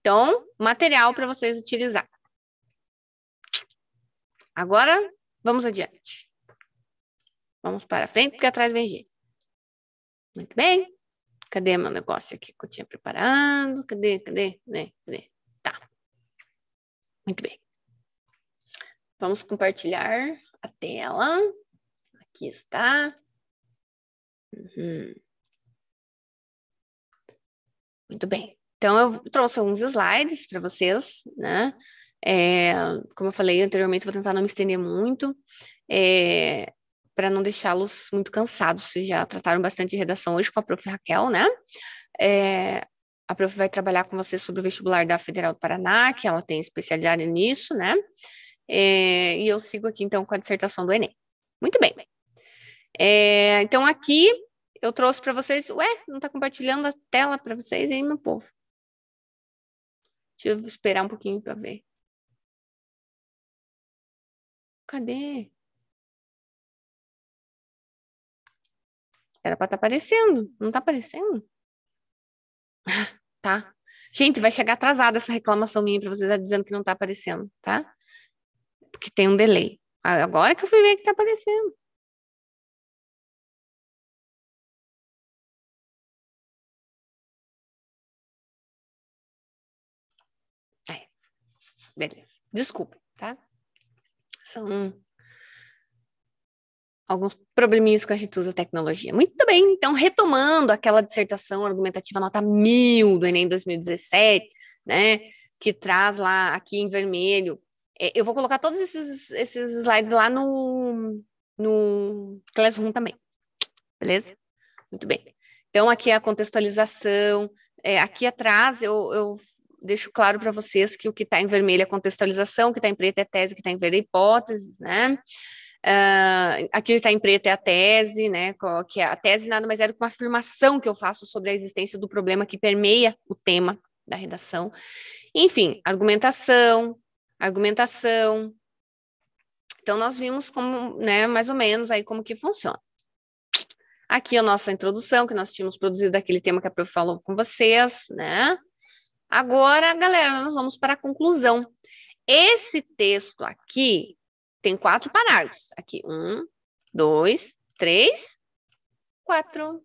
Então, material para vocês utilizar. Agora, vamos adiante. Vamos para frente, porque atrás vem G. Muito bem. Cadê meu negócio aqui que eu tinha preparado? Cadê, cadê, né? Cadê? Tá. Muito bem. Vamos compartilhar a tela. Aqui está. Uhum. Muito bem. Então, eu trouxe alguns slides para vocês, né? É, como eu falei anteriormente, vou tentar não me estender muito, é, para não deixá-los muito cansados. Vocês já trataram bastante de redação hoje com a prof. Raquel, né? É, a prof vai trabalhar com vocês sobre o vestibular da Federal do Paraná, que ela tem especialidade nisso, né? É, e eu sigo aqui, então, com a dissertação do Enem. Muito bem. É, então, aqui eu trouxe para vocês. Ué, não está compartilhando a tela para vocês, hein, meu povo? Deixa eu esperar um pouquinho para ver. Cadê? Era para estar tá aparecendo. Não está aparecendo? <laughs> tá. Gente, vai chegar atrasada essa reclamação minha para vocês tá dizendo que não está aparecendo, tá? Porque tem um delay. Agora que eu fui ver que está aparecendo. Beleza. desculpa tá? São alguns probleminhas com a gente usa tecnologia. Muito bem, então, retomando aquela dissertação argumentativa nota 1000 do Enem 2017, né, que traz lá, aqui em vermelho, é, eu vou colocar todos esses, esses slides lá no, no Classroom também, beleza? Muito bem. Então, aqui é a contextualização, é, aqui atrás eu, eu deixo claro para vocês que o que está em vermelho é contextualização, o que está em preto é tese, o que está em verde é hipótese, né? Uh, aqui está em preto é a tese, né? Que é a tese nada mais é do que uma afirmação que eu faço sobre a existência do problema que permeia o tema da redação. Enfim, argumentação, argumentação. Então, nós vimos como, né, mais ou menos aí como que funciona. Aqui é a nossa introdução que nós tínhamos produzido daquele tema que a prof falou com vocês, né? Agora, galera, nós vamos para a conclusão. Esse texto aqui tem quatro parágrafos. Aqui, um, dois, três, quatro.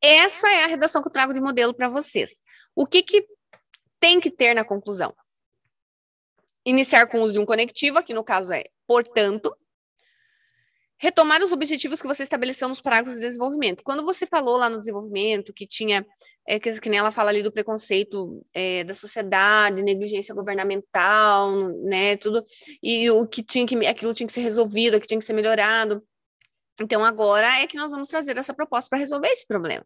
Essa é a redação que eu trago de modelo para vocês. O que, que tem que ter na conclusão? Iniciar com o uso de um conectivo, aqui no caso é portanto, retomar os objetivos que você estabeleceu nos parágrafos de desenvolvimento. Quando você falou lá no desenvolvimento que tinha, é, que, que nem ela fala ali do preconceito é, da sociedade, negligência governamental, né, tudo, e o que tinha que, aquilo tinha que ser resolvido, que tinha que ser melhorado. Então, agora é que nós vamos trazer essa proposta para resolver esse problema.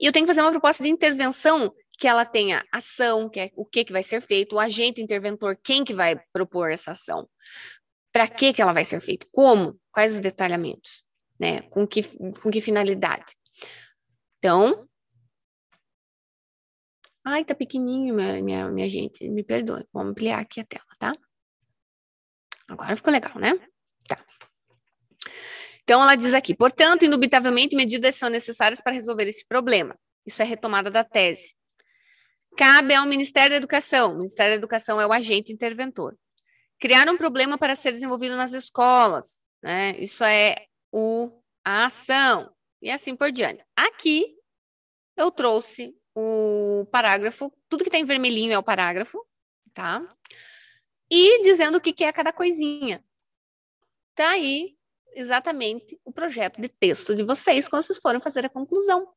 E eu tenho que fazer uma proposta de intervenção que ela tenha ação, que é o que, que vai ser feito, o agente interventor, quem que vai propor essa ação. Para que, que ela vai ser feita? Como? Quais os detalhamentos? Né? Com, que, com que finalidade? Então. Ai, tá pequenininho, minha, minha, minha gente. Me perdoe. Vou ampliar aqui a tela, tá? Agora ficou legal, né? Tá. Então, ela diz aqui: portanto, indubitavelmente, medidas são necessárias para resolver esse problema. Isso é retomada da tese. Cabe ao Ministério da Educação. O Ministério da Educação é o agente interventor. Criar um problema para ser desenvolvido nas escolas, né? Isso é o, a ação, e assim por diante. Aqui, eu trouxe o parágrafo, tudo que tem tá vermelhinho é o parágrafo, tá? E dizendo o que, que é cada coisinha. Tá aí exatamente o projeto de texto de vocês quando vocês forem fazer a conclusão.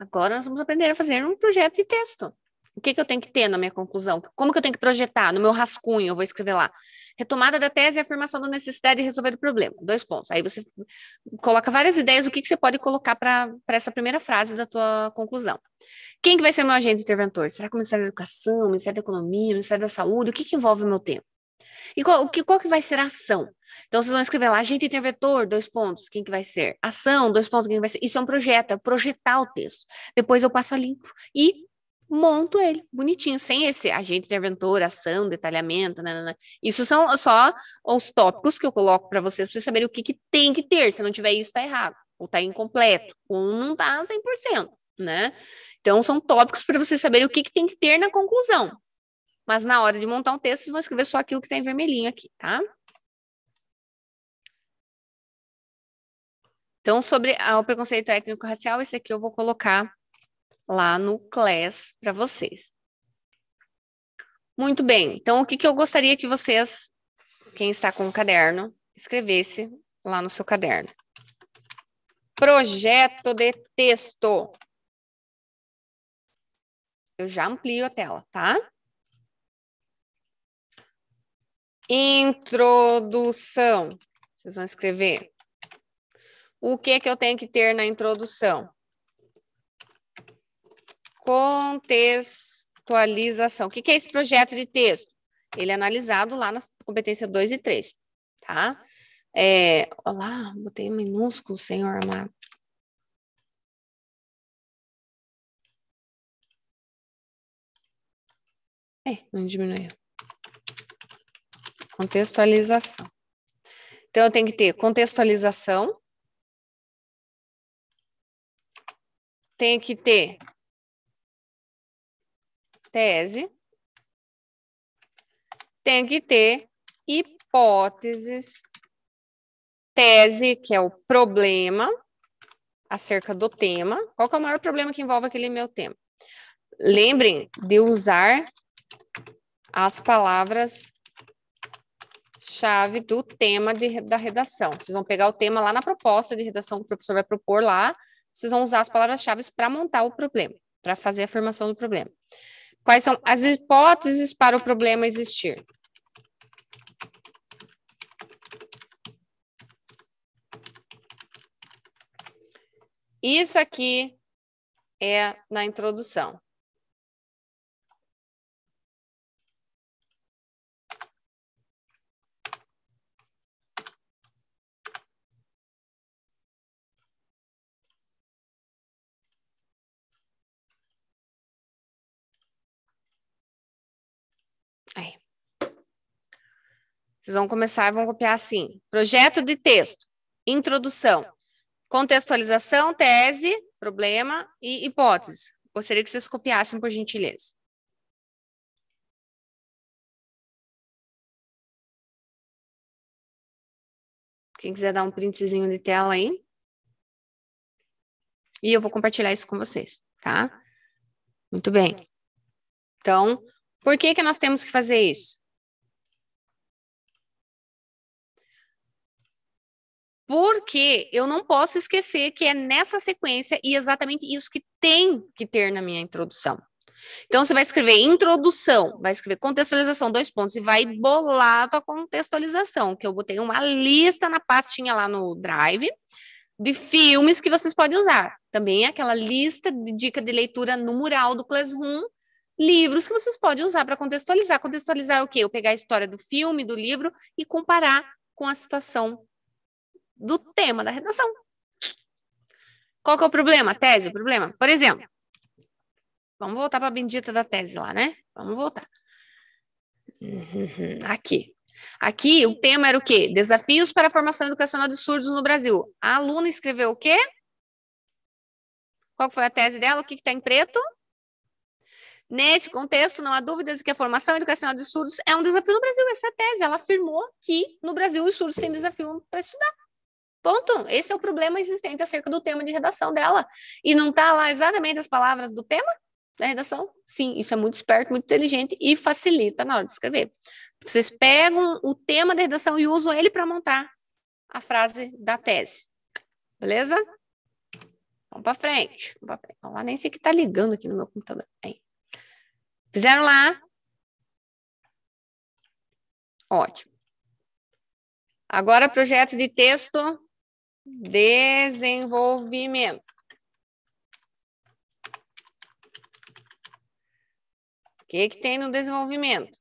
Agora nós vamos aprender a fazer um projeto de texto. O que, que eu tenho que ter na minha conclusão? Como que eu tenho que projetar? No meu rascunho, eu vou escrever lá. Retomada da tese e afirmação da necessidade de resolver o problema. Dois pontos. Aí você coloca várias ideias, o que, que você pode colocar para essa primeira frase da tua conclusão. Quem que vai ser meu agente interventor? Será que o Ministério da Educação, o Ministério da Economia, o Ministério da Saúde? O que, que envolve o meu tempo? E qual, que, qual que vai ser a ação? Então, vocês vão escrever lá, agente interventor, dois pontos, quem que vai ser? Ação, dois pontos, quem que vai ser? Isso é um projeto, é projetar o texto. Depois eu passo a limpo. E monto ele bonitinho, sem esse agente interventor, ação, detalhamento, nanana. Né, né, né. Isso são só os tópicos que eu coloco para vocês, para vocês saberem o que, que tem que ter. Se não tiver isso, está errado, ou está incompleto, ou não está 100%, né? Então, são tópicos para vocês saberem o que, que tem que ter na conclusão. Mas na hora de montar um texto, vocês vão escrever só aquilo que está em vermelhinho aqui, tá? Então, sobre o preconceito étnico-racial, esse aqui eu vou colocar lá no Class para vocês. Muito bem, então o que, que eu gostaria que vocês, quem está com o caderno, escrevesse lá no seu caderno. Projeto de texto. Eu já amplio a tela, tá? Introdução. Vocês vão escrever. O que que eu tenho que ter na introdução? contextualização. O que, é esse projeto de texto? Ele é analisado lá na competência 2 e 3, tá? É, olá, botei minúsculo, senhor amado. É, não diminuiu. Contextualização. Então, eu tenho que ter contextualização. Tem que ter tese, tem que ter hipóteses, tese, que é o problema acerca do tema. Qual é o maior problema que envolve aquele meu tema? Lembrem de usar as palavras chave do tema de, da redação. Vocês vão pegar o tema lá na proposta de redação que o professor vai propor lá, vocês vão usar as palavras-chave para montar o problema, para fazer a formação do problema. Quais são as hipóteses para o problema existir? Isso aqui é na introdução. Vocês vão começar e vão copiar assim: projeto de texto, introdução, contextualização, tese, problema e hipótese. Gostaria que vocês copiassem, por gentileza. Quem quiser dar um printzinho de tela aí. E eu vou compartilhar isso com vocês, tá? Muito bem. Então, por que, que nós temos que fazer isso? Porque eu não posso esquecer que é nessa sequência e exatamente isso que tem que ter na minha introdução. Então, você vai escrever introdução, vai escrever contextualização, dois pontos, e vai bolar a tua contextualização, que eu botei uma lista na pastinha lá no Drive de filmes que vocês podem usar. Também aquela lista de dica de leitura no mural do Classroom, livros que vocês podem usar para contextualizar. Contextualizar é o quê? Eu pegar a história do filme, do livro e comparar com a situação do tema da redação. Qual que é o problema? Tese, problema. Por exemplo, vamos voltar para a bendita da tese lá, né? Vamos voltar. Uhum. Aqui. Aqui o tema era o quê? Desafios para a formação educacional de surdos no Brasil. A aluna escreveu o quê? Qual foi a tese dela? O que está em preto? Nesse contexto, não há dúvidas de que a formação educacional de surdos é um desafio no Brasil. Essa é a tese. Ela afirmou que no Brasil os surdos têm desafio para estudar. Ponto. Esse é o problema existente acerca do tema de redação dela. E não está lá exatamente as palavras do tema da redação? Sim, isso é muito esperto, muito inteligente e facilita na hora de escrever. Vocês pegam o tema da redação e usam ele para montar a frase da tese. Beleza? Vamos para frente. Vamos, lá, nem sei que está ligando aqui no meu computador. Aí. Fizeram lá? Ótimo. Agora, projeto de texto Desenvolvimento. O que, que tem no desenvolvimento?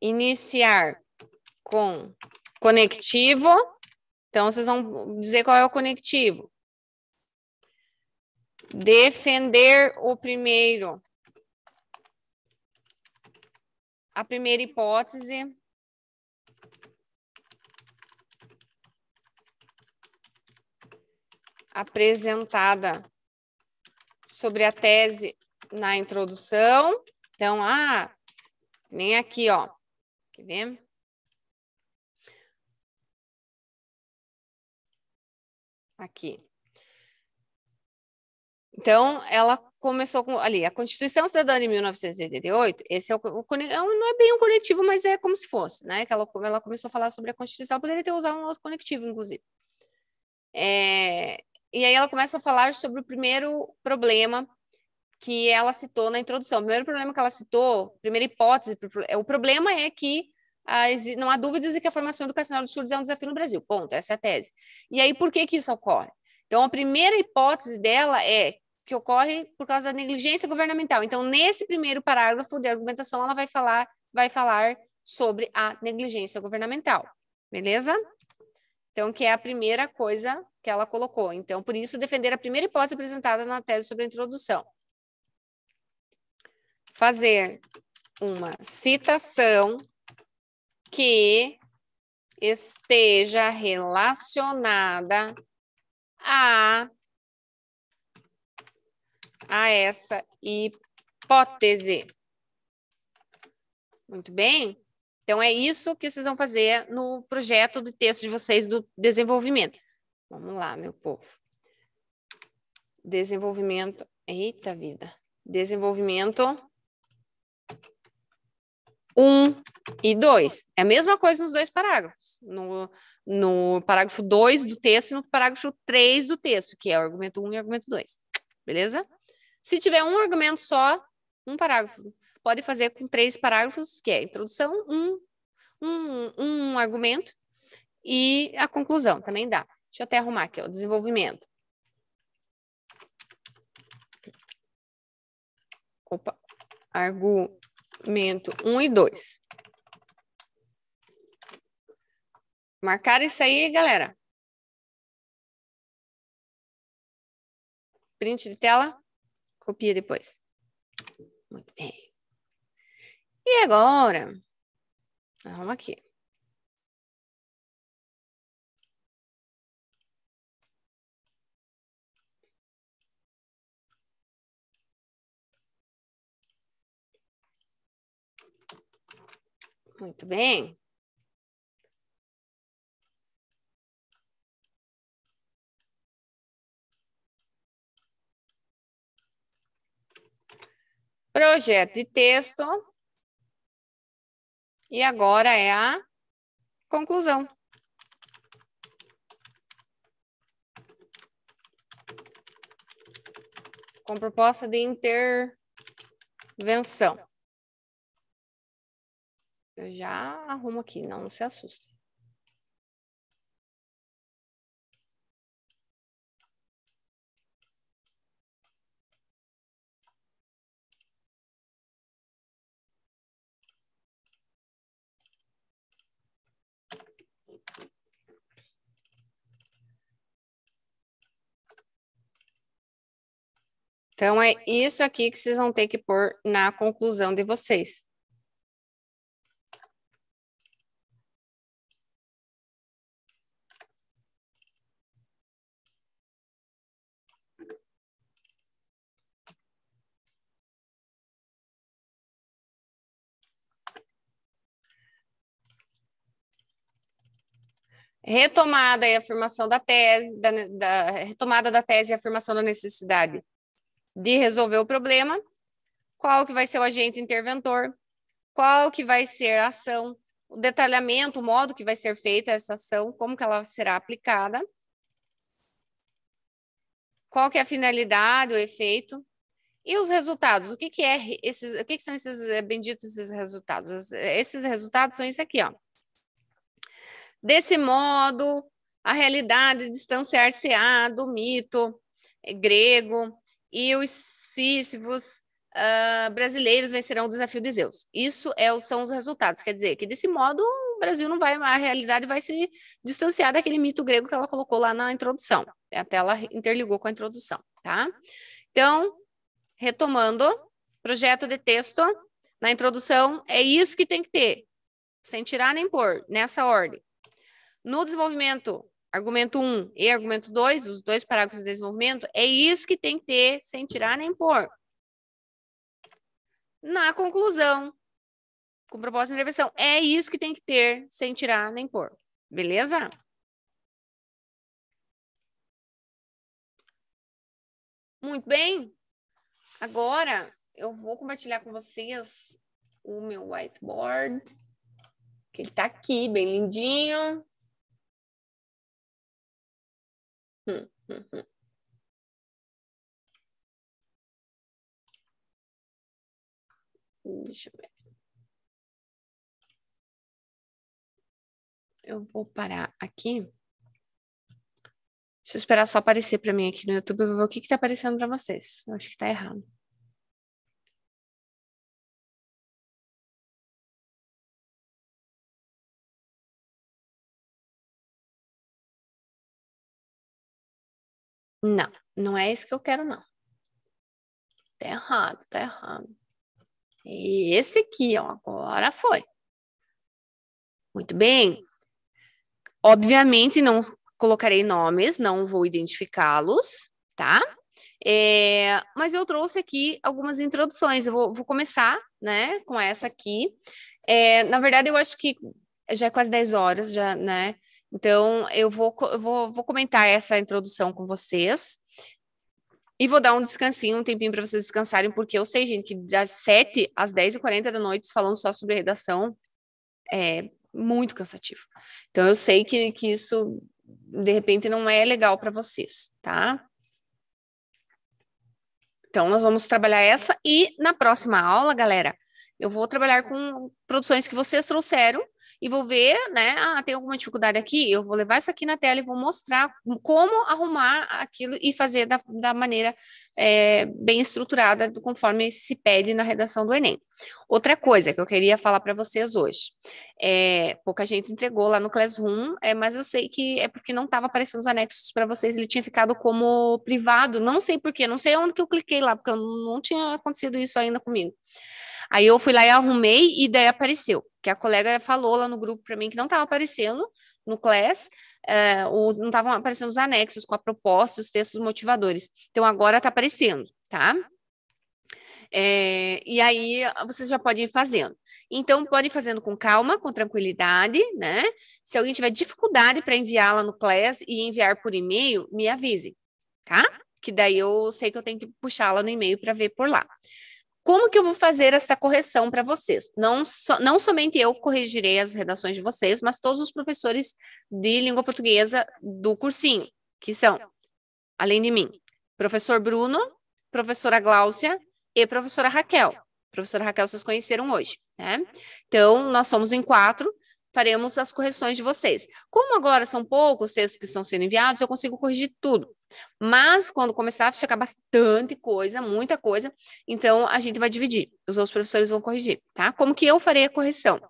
Iniciar com conectivo. Então, vocês vão dizer qual é o conectivo. Defender o primeiro. A primeira hipótese apresentada sobre a tese na introdução. Então, ah, nem aqui, ó. Quer ver? Aqui. Então, ela começou com ali a Constituição Cidadã de 1988. Esse é o, o, é não é bem um conectivo, mas é como se fosse, né? Que ela, ela começou a falar sobre a Constituição, ela poderia ter usado um outro conectivo, inclusive. É, e aí ela começa a falar sobre o primeiro problema que ela citou na introdução. O primeiro problema que ela citou, primeira hipótese, é, o problema é que ah, não há dúvidas de que a formação educacional dos surdos é um desafio no Brasil. Ponto, essa é a tese. E aí, por que, que isso ocorre? Então, a primeira hipótese dela é que ocorre por causa da negligência governamental. Então, nesse primeiro parágrafo de argumentação, ela vai falar, vai falar sobre a negligência governamental. Beleza? Então, que é a primeira coisa que ela colocou. Então, por isso, defender a primeira hipótese apresentada na tese sobre a introdução. Fazer uma citação que esteja relacionada a, a essa hipótese. Muito bem? Então, é isso que vocês vão fazer no projeto do texto de vocês do desenvolvimento. Vamos lá, meu povo. Desenvolvimento. Eita vida. Desenvolvimento 1 um e 2. É a mesma coisa nos dois parágrafos. No, no parágrafo 2 do texto e no parágrafo 3 do texto, que é o argumento 1 um e o argumento 2. Beleza? Se tiver um argumento só, um parágrafo. Pode fazer com três parágrafos, que é a introdução, um, um, um argumento e a conclusão também dá. Deixa eu até arrumar aqui, ó, desenvolvimento. Opa, argumento 1 e 2. Marcar isso aí, galera. Print de tela, copia depois. Muito bem. E agora, arruma aqui. Muito bem. Projeto de texto. E agora é a conclusão. Com proposta de intervenção. Eu já arrumo aqui, não, se assustem. Então, é isso aqui que vocês vão ter que pôr na conclusão de vocês. retomada e afirmação da tese, da, da, retomada da tese e afirmação da necessidade de resolver o problema, qual que vai ser o agente interventor, qual que vai ser a ação, o detalhamento, o modo que vai ser feita essa ação, como que ela será aplicada, qual que é a finalidade, o efeito, e os resultados? O que, que é esses? O que, que são esses eh, benditos esses resultados? Eh, esses resultados são isso aqui, ó. Desse modo, a realidade distanciar-se-á do mito eh, grego e os sísivos uh, ah, brasileiros vencerão o desafio de Zeus. Isso é, são os resultados. Quer dizer que, desse modo, o Brasil não vai, a realidade vai se distanciar daquele mito grego que ela colocou lá na introdução. Até ela interligou com a introdução, tá? Então, retomando, projeto de texto, na introdução, é isso que tem que ter, sem tirar nem pôr, nessa ordem. No desenvolvimento, argumento 1 um e argumento 2, os dois parágrafos de desenvolvimento, é isso que tem que ter sem tirar nem pôr. Na conclusão, com proposta de intervenção, é isso que tem que ter sem tirar nem pôr. Beleza? Muito bem. Agora eu vou compartilhar com vocês o meu whiteboard, que ele tá aqui, bem lindinho. Hum, hum, hum. Deixa eu ver. Eu vou parar aqui. Deixa eu esperar só aparecer para mim aqui no YouTube. Eu vou ver o que está aparecendo para vocês. Eu acho que está errado. Não, não é esse que eu quero, não. Tá errado, tá errado. esse aqui, ó, agora foi. Muito bem. Obviamente, não colocarei nomes, não vou identificá-los, tá? É, mas eu trouxe aqui algumas introduções. Eu vou, vou começar, né, com essa aqui. É, na verdade, eu acho que já é quase 10 horas, já, né? Então, eu vou, eu vou, vou comentar essa introdução com vocês. E vou dar um descansinho, um tempinho para vocês descansarem, porque eu sei, gente, que das 7 às 10h40 da noite, falando só sobre redação, é muito cansativo. Então, eu sei que, que isso, de repente, não é legal para vocês, tá? Então, nós vamos trabalhar essa. E na próxima aula, galera, eu vou trabalhar com produções que vocês trouxeram e vou ver, né? Ah, tem alguma dificuldade aqui? Eu vou levar isso aqui na tela e vou mostrar como arrumar aquilo e fazer da, da maneira é, bem estruturada, conforme se pede na redação do Enem. Outra coisa que eu queria falar para vocês hoje. É, pouca gente entregou lá no Classroom, é, mas eu sei que é porque não estava aparecendo os anexos para vocês, ele tinha ficado como privado, não sei porquê, não sei onde que eu cliquei lá, porque eu não tinha acontecido isso ainda comigo. Aí eu fui lá e arrumei e daí apareceu. Que a colega falou lá no grupo para mim que não estava aparecendo no Class, uh, os, não estavam aparecendo os anexos com a proposta, os textos motivadores. Então agora está aparecendo, tá? É, e aí vocês já podem ir fazendo. Então, podem ir fazendo com calma, com tranquilidade, né? Se alguém tiver dificuldade para enviá-la no Class e enviar por e-mail, me avise, tá? Que daí eu sei que eu tenho que puxá-la no e-mail para ver por lá. Como que eu vou fazer essa correção para vocês? Não, so, não somente eu corrigirei as redações de vocês, mas todos os professores de língua portuguesa do cursinho, que são, além de mim, professor Bruno, professora Gláucia e professora Raquel. Professora Raquel, vocês conheceram hoje, né? Então, nós somos em quatro, faremos as correções de vocês. Como agora são poucos textos que estão sendo enviados, eu consigo corrigir tudo. Mas quando começar a chegar bastante coisa, muita coisa, então a gente vai dividir. Os outros professores vão corrigir, tá? Como que eu farei a correção?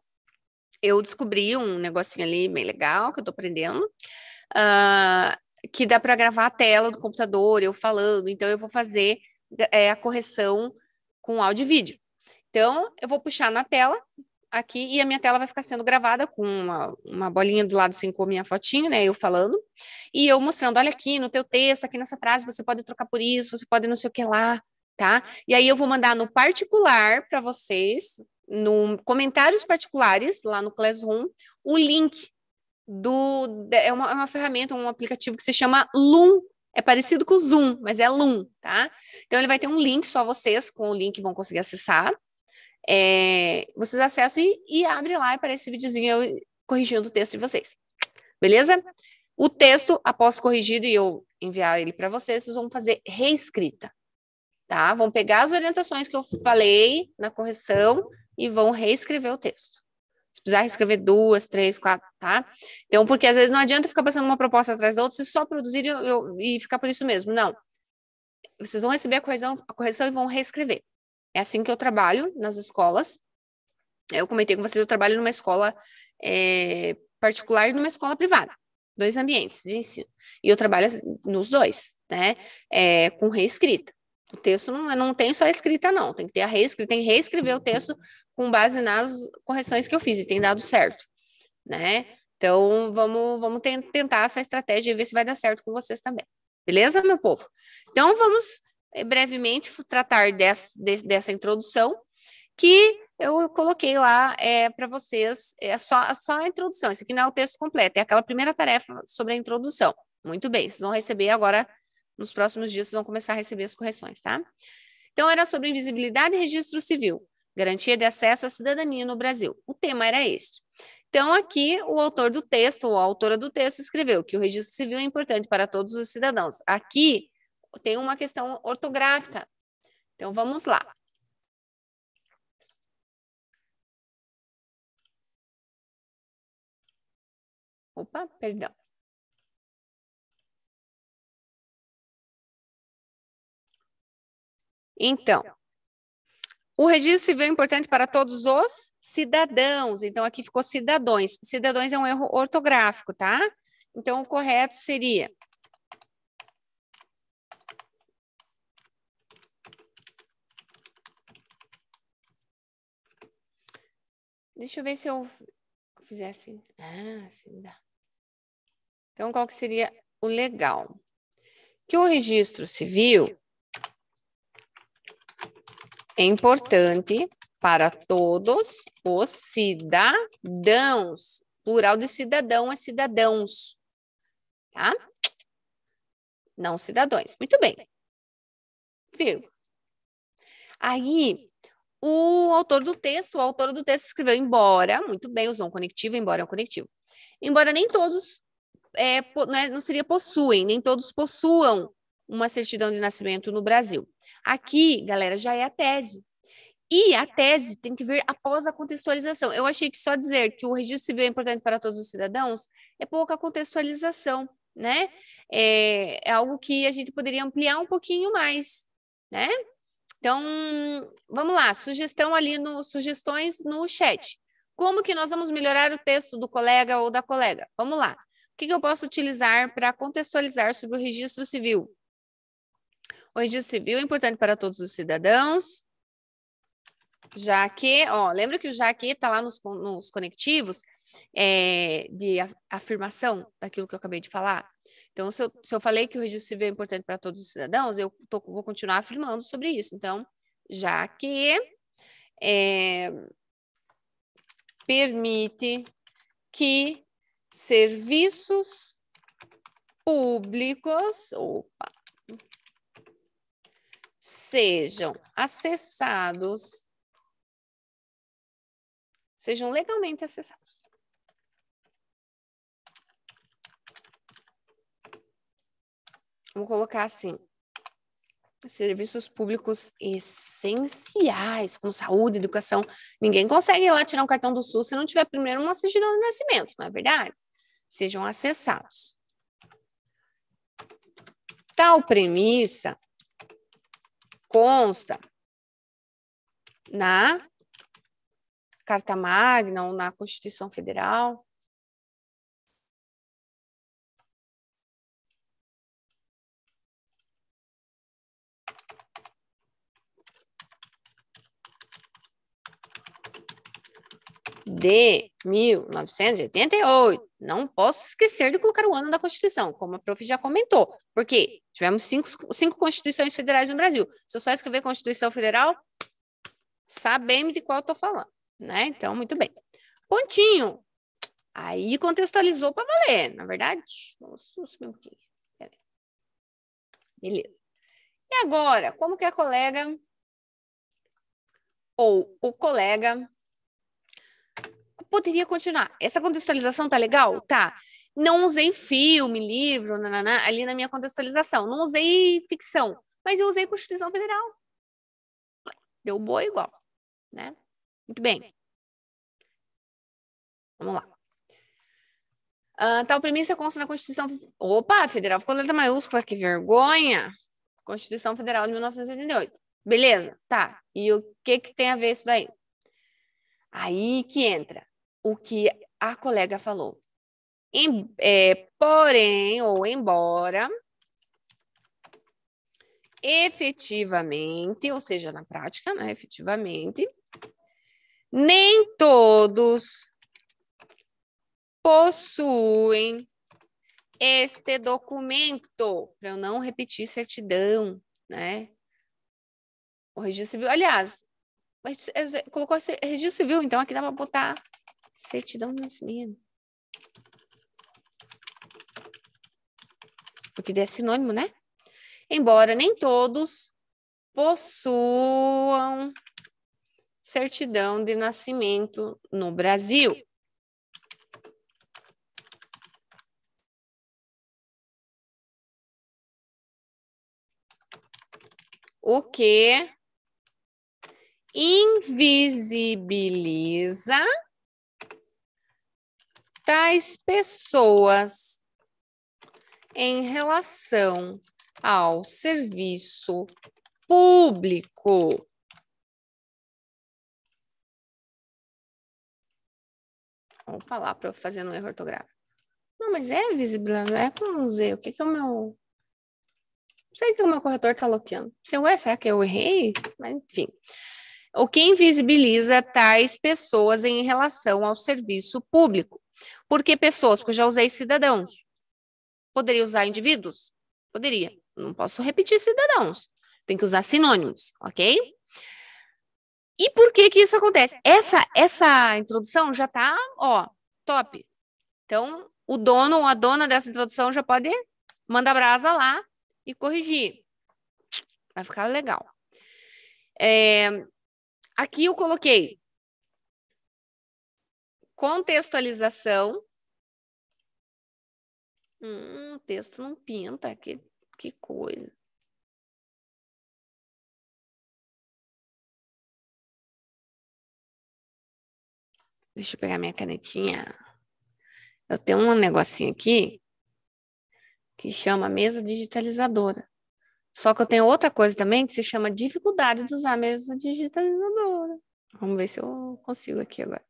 Eu descobri um negocinho ali bem legal que eu tô aprendendo. Uh, que dá para gravar a tela do computador, eu falando, então eu vou fazer é, a correção com áudio e vídeo. Então, eu vou puxar na tela, aqui e a minha tela vai ficar sendo gravada com uma, uma bolinha do lado assim com a minha fotinho, né? Eu falando e eu mostrando, olha aqui no teu texto, aqui nessa frase você pode trocar por isso, você pode não sei o que lá, tá? E aí eu vou mandar no particular para vocês, no comentários particulares lá no Classroom, o link do é uma, é uma ferramenta, um aplicativo que se chama Loom é parecido com o Zoom, mas é Loom, tá? Então ele vai ter um link só vocês com o link vão conseguir acessar. É, vocês acessam e, e abrem lá e aparece esse videozinho eu corrigindo o texto de vocês. Beleza? O texto, após corrigido e eu enviar ele para vocês, vocês vão fazer reescrita, tá? Vão pegar as orientações que eu falei na correção e vão reescrever o texto. Se precisar reescrever duas, três, quatro, tá? Então, porque às vezes não adianta ficar passando uma proposta atrás da outra, se só produzir eu, e ficar por isso mesmo, não. Vocês vão receber a correção, a correção e vão reescrever. É assim que eu trabalho nas escolas. Eu comentei com vocês, eu trabalho numa escola é, particular e numa escola privada, dois ambientes de ensino. E eu trabalho assim, nos dois, né? É, com reescrita. O texto não, não tem só escrita, não. Tem que ter a reescrita, tem que reescrever o texto com base nas correções que eu fiz e tem dado certo, né? Então, vamos, vamos tentar essa estratégia e ver se vai dar certo com vocês também. Beleza, meu povo? Então, vamos é, brevemente tratar dessa, dessa introdução, que eu coloquei lá é, para vocês é só, só a introdução. Esse aqui não é o texto completo, é aquela primeira tarefa sobre a introdução. Muito bem, vocês vão receber agora, nos próximos dias, vocês vão começar a receber as correções, tá? Então, era sobre invisibilidade e registro civil, garantia de acesso à cidadania no Brasil. O tema era este. Então, aqui, o autor do texto, ou a autora do texto, escreveu que o registro civil é importante para todos os cidadãos. Aqui, tem uma questão ortográfica. Então, vamos lá. Opa, perdão. Então, o registro civil é importante para todos os cidadãos. Então, aqui ficou cidadãos. Cidadãos é um erro ortográfico, tá? Então, o correto seria Deixa eu ver se eu fizer assim. Ah, assim dá. Então, qual que seria o legal? Que o registro civil é importante para todos os cidadãos. Plural de cidadão é cidadãos, tá? Não cidadãos. Muito bem. Vírgula. Aí, o autor do texto, o autor do texto escreveu, embora, muito bem, usou um conectivo, embora é um conectivo. Embora nem todos, é, né, não seria possuem, nem todos possuam uma certidão de nascimento no Brasil. Aqui, galera, já é a tese. E a tese tem que vir após a contextualização. Eu achei que só dizer que o registro civil é importante para todos os cidadãos é pouca contextualização, né? É, é algo que a gente poderia ampliar um pouquinho mais, né? Então, vamos lá, sugestão ali no sugestões no chat. Como que nós vamos melhorar o texto do colega ou da colega? Vamos lá. O que, que eu posso utilizar para contextualizar sobre o registro civil? O registro civil é importante para todos os cidadãos, já que, ó, lembra que o já que está lá nos, nos conectivos é, de afirmação daquilo que eu acabei de falar? Então, se eu, se eu falei que o registro civil é importante para todos os cidadãos, eu tô, vou continuar afirmando sobre isso. Então, já que é, permite que serviços públicos opa, sejam acessados, sejam legalmente acessados. vamos colocar assim, serviços públicos essenciais, como saúde, educação. Ninguém consegue ir lá tirar um cartão do SUS se não tiver primeiro uma certidão de nascimento, não é verdade? Sejam acessados. Tal premissa consta na Carta Magna ou na Constituição Federal, de 1988. Não posso esquecer de colocar o ano da Constituição, como a prof já comentou, porque tivemos cinco, cinco constituições federais no Brasil. Se eu só escrever Constituição Federal, sabem de qual estou falando, né? Então, muito bem. Pontinho. Aí contextualizou para valer, na é verdade. Vamos subir um pouquinho. Beleza. E agora, como que a colega ou o colega poderia continuar. Essa contextualização tá legal? Tá. Não usei filme, livro, nananá, ali na minha contextualização. Não usei ficção, mas eu usei Constituição Federal. Deu boa igual, né? Muito bem. Vamos lá. Uh, tal premissa consta na Constituição... Opa, Federal ficou letra maiúscula, que vergonha! Constituição Federal de 1988. Beleza, tá. E o que que tem a ver isso daí? Aí que entra o que a colega falou. Em, é, porém, ou embora, efetivamente, ou seja, na prática, né, efetivamente, nem todos possuem este documento, para eu não repetir certidão, né? O registro civil, aliás, é, colocou registro civil, então aqui dá para botar certidão de nascimento. Porque é sinônimo, né? Embora nem todos possuam certidão de nascimento no Brasil. O que invisibiliza tais pessoas em relação ao serviço público. Opa lá, para eu fazer um erro ortográfico. Não, mas é visível, é com um Z. O que, que é o meu. Não sei que o meu corretor está bloqueando. Se eu é, será que eu errei? Mas, enfim. O que invisibiliza tais pessoas em relação ao serviço público? Por que pessoas? Porque eu já usei cidadãos. Poderia usar indivíduos? Poderia. Não posso repetir cidadãos. Tem que usar sinônimos, ok? E por que que isso acontece? Essa essa introdução já tá, ó, top. Então, o dono ou a dona dessa introdução já pode mandar brasa lá e corrigir. Vai ficar legal. É, aqui eu coloquei contextualização. Hum, o texto não pinta, que, que coisa. Deixa eu pegar minha canetinha. Eu tenho um negocinho aqui que chama mesa digitalizadora. Só que eu tenho outra coisa também que se chama dificuldade de usar a mesa digitalizadora. Vamos ver se eu consigo aqui agora.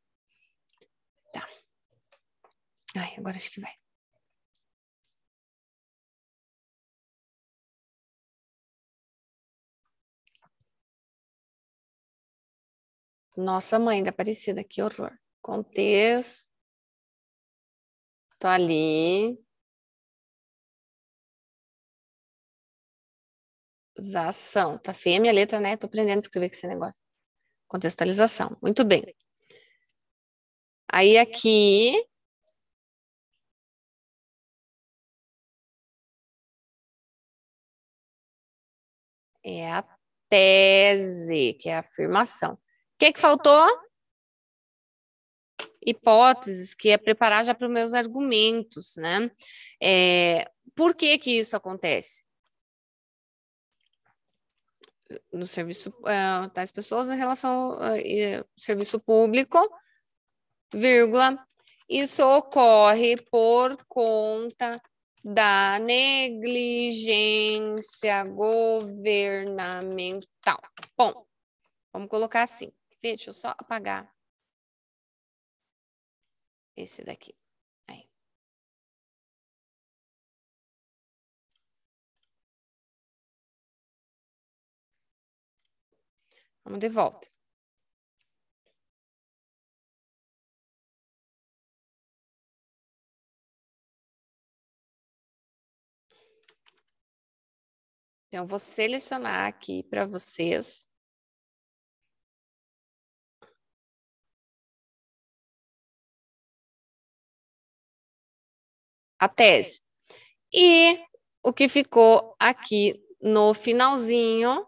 Ai, agora acho que vai. Nossa mãe da Aparecida, que horror. Contexto. Tô ali. Contextualização. Tá feia minha letra, né? Tô aprendendo a escrever com esse negócio. Contextualização. Muito bem. Aí aqui É a tese, que é a afirmação. O que, que faltou? Hipóteses, que é preparar já para os meus argumentos, né? É, por que que isso acontece? No serviço uh, é, das pessoas em relação ao é, uh, serviço público, vírgula, isso ocorre por conta da negligência governamental. Bom, vamos colocar assim. Vê, deixa eu só apagar esse daqui. Aí. Vamos de volta. Então, eu vou selecionar aqui para vocês. A tese. E o que ficou aqui no finalzinho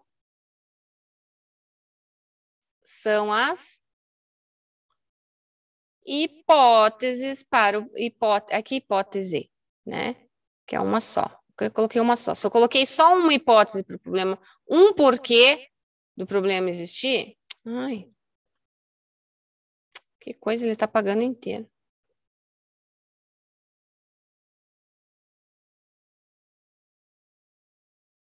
são as hipóteses para o hipó, aqui hipótese, né? Que é uma só eu coloquei uma só. Se eu coloquei só uma hipótese para o problema, um porquê do problema existir, ai, que coisa ele está pagando inteiro.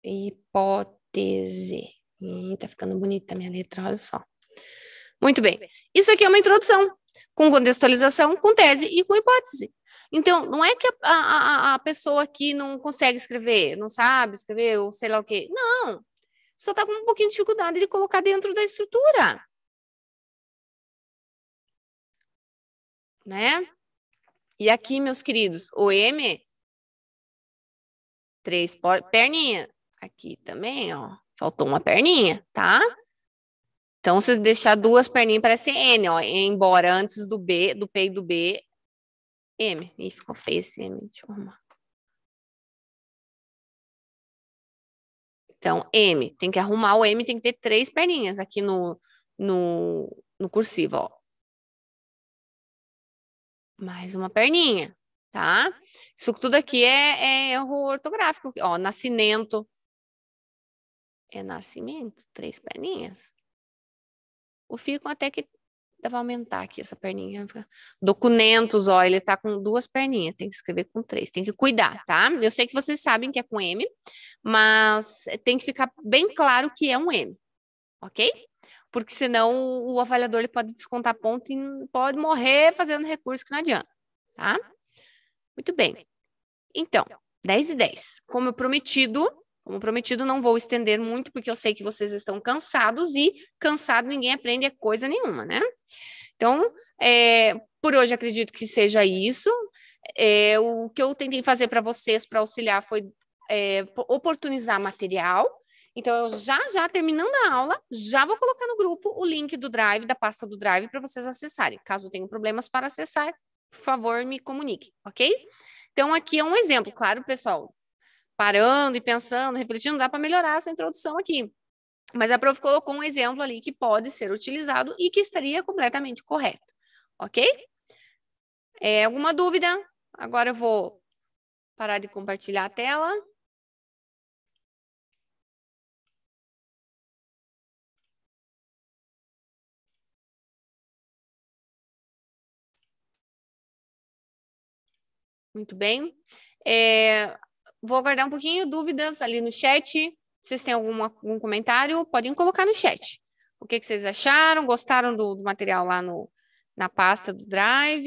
Hipótese. está tá ficando bonita a minha letra, olha só. Muito bem. Isso aqui é uma introdução, com contextualização, com tese e com hipótese. Então, não é que a, a, a pessoa aqui não consegue escrever, não sabe escrever, ou sei lá o quê. Não. Só está com um pouquinho de dificuldade de colocar dentro da estrutura. Né? E aqui, meus queridos, o M, três perninhas. Aqui também, ó, faltou uma perninha, tá? Então, vocês deixar duas perninhas, parece N, ó, embora antes do B, do P e do B, M. Ih, ficou feio esse M, deixa eu arrumar. Então, M, tem que arrumar o M, tem que ter três perninhas aqui no, no, no cursivo, ó. Mais uma perninha, tá? Isso tudo aqui é, é erro ortográfico, ó, nascimento. É nascimento, três perninhas. O ficam até que Tava aumentar aqui essa perninha. Documentos, ó, ele tá com duas perninhas, tem que escrever com três, tem que cuidar, tá? Eu sei que vocês sabem que é com M, mas tem que ficar bem claro que é um M, ok? Porque senão o avaliador ele pode descontar ponto e pode morrer fazendo recurso que não adianta, tá? Muito bem. Então, 10 e 10. Como prometido, como prometido, não vou estender muito, porque eu sei que vocês estão cansados e cansado ninguém aprende coisa nenhuma, né? Então, é, por hoje acredito que seja isso. É, o que eu tentei fazer para vocês para auxiliar foi é, oportunizar material. Então, eu já já terminando a aula, já vou colocar no grupo o link do Drive, da pasta do Drive, para vocês acessarem. Caso tenham problemas para acessar, por favor, me comunique, ok? Então, aqui é um exemplo, claro, pessoal parando e pensando, refletindo, dá para melhorar essa introdução aqui. Mas a prof colocou um exemplo ali que pode ser utilizado e que estaria completamente correto, ok? É, alguma dúvida? Agora eu vou parar de compartilhar a tela. Muito bem. É, vou aguardar um pouquinho dúvidas ali no chat. Vocês têm alguma, algum comentário? Podem colocar no chat. O que, que vocês acharam? Gostaram do, do material lá no, na pasta do Drive?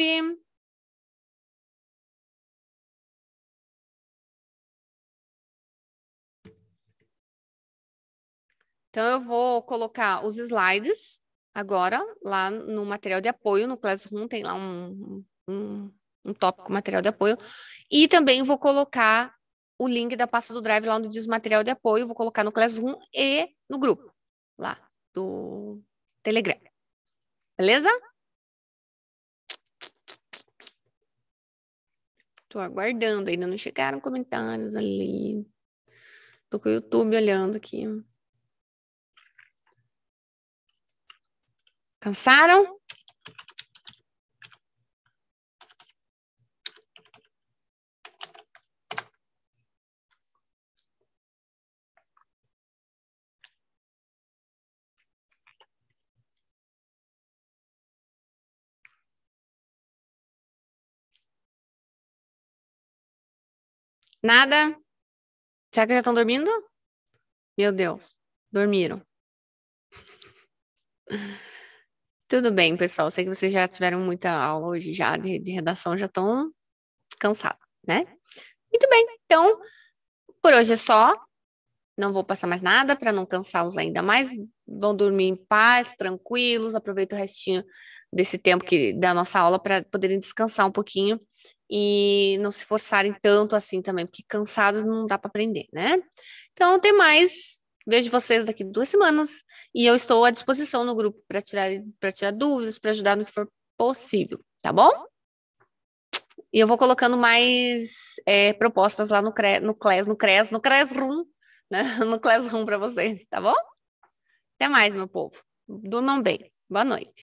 Então, eu vou colocar os slides agora lá no material de apoio, no Classroom, tem lá um, um, um tópico material de apoio. E também vou colocar o link da pasta do Drive lá onde diz material de apoio, vou colocar no Classroom e no grupo lá do Telegram. Beleza? Tô aguardando, ainda não chegaram comentários ali. Tô com o YouTube olhando aqui. Cansaram? Nada? Será que já estão dormindo? Meu Deus, dormiram. Tudo bem, pessoal. Sei que vocês já tiveram muita aula hoje já de, de redação, já estão cansados, né? Muito bem. Então, por hoje é só. Não vou passar mais nada para não cansá-los ainda mais. Vão dormir em paz, tranquilos. Aproveita o restinho desse tempo que da nossa aula para poderem descansar um pouquinho e não se forçarem tanto assim também, porque cansados não dá para aprender, né? Então, até mais. Vejo vocês daqui duas semanas e eu estou à disposição no grupo para tirar, tirar dúvidas, para ajudar no que for possível, tá bom? E eu vou colocando mais é, propostas lá no, CRE, no CLES, no CRES, no CRES Room, né? <laughs> no CLES Room para vocês, tá bom? Até mais, meu povo. Durmam bem. Boa noite.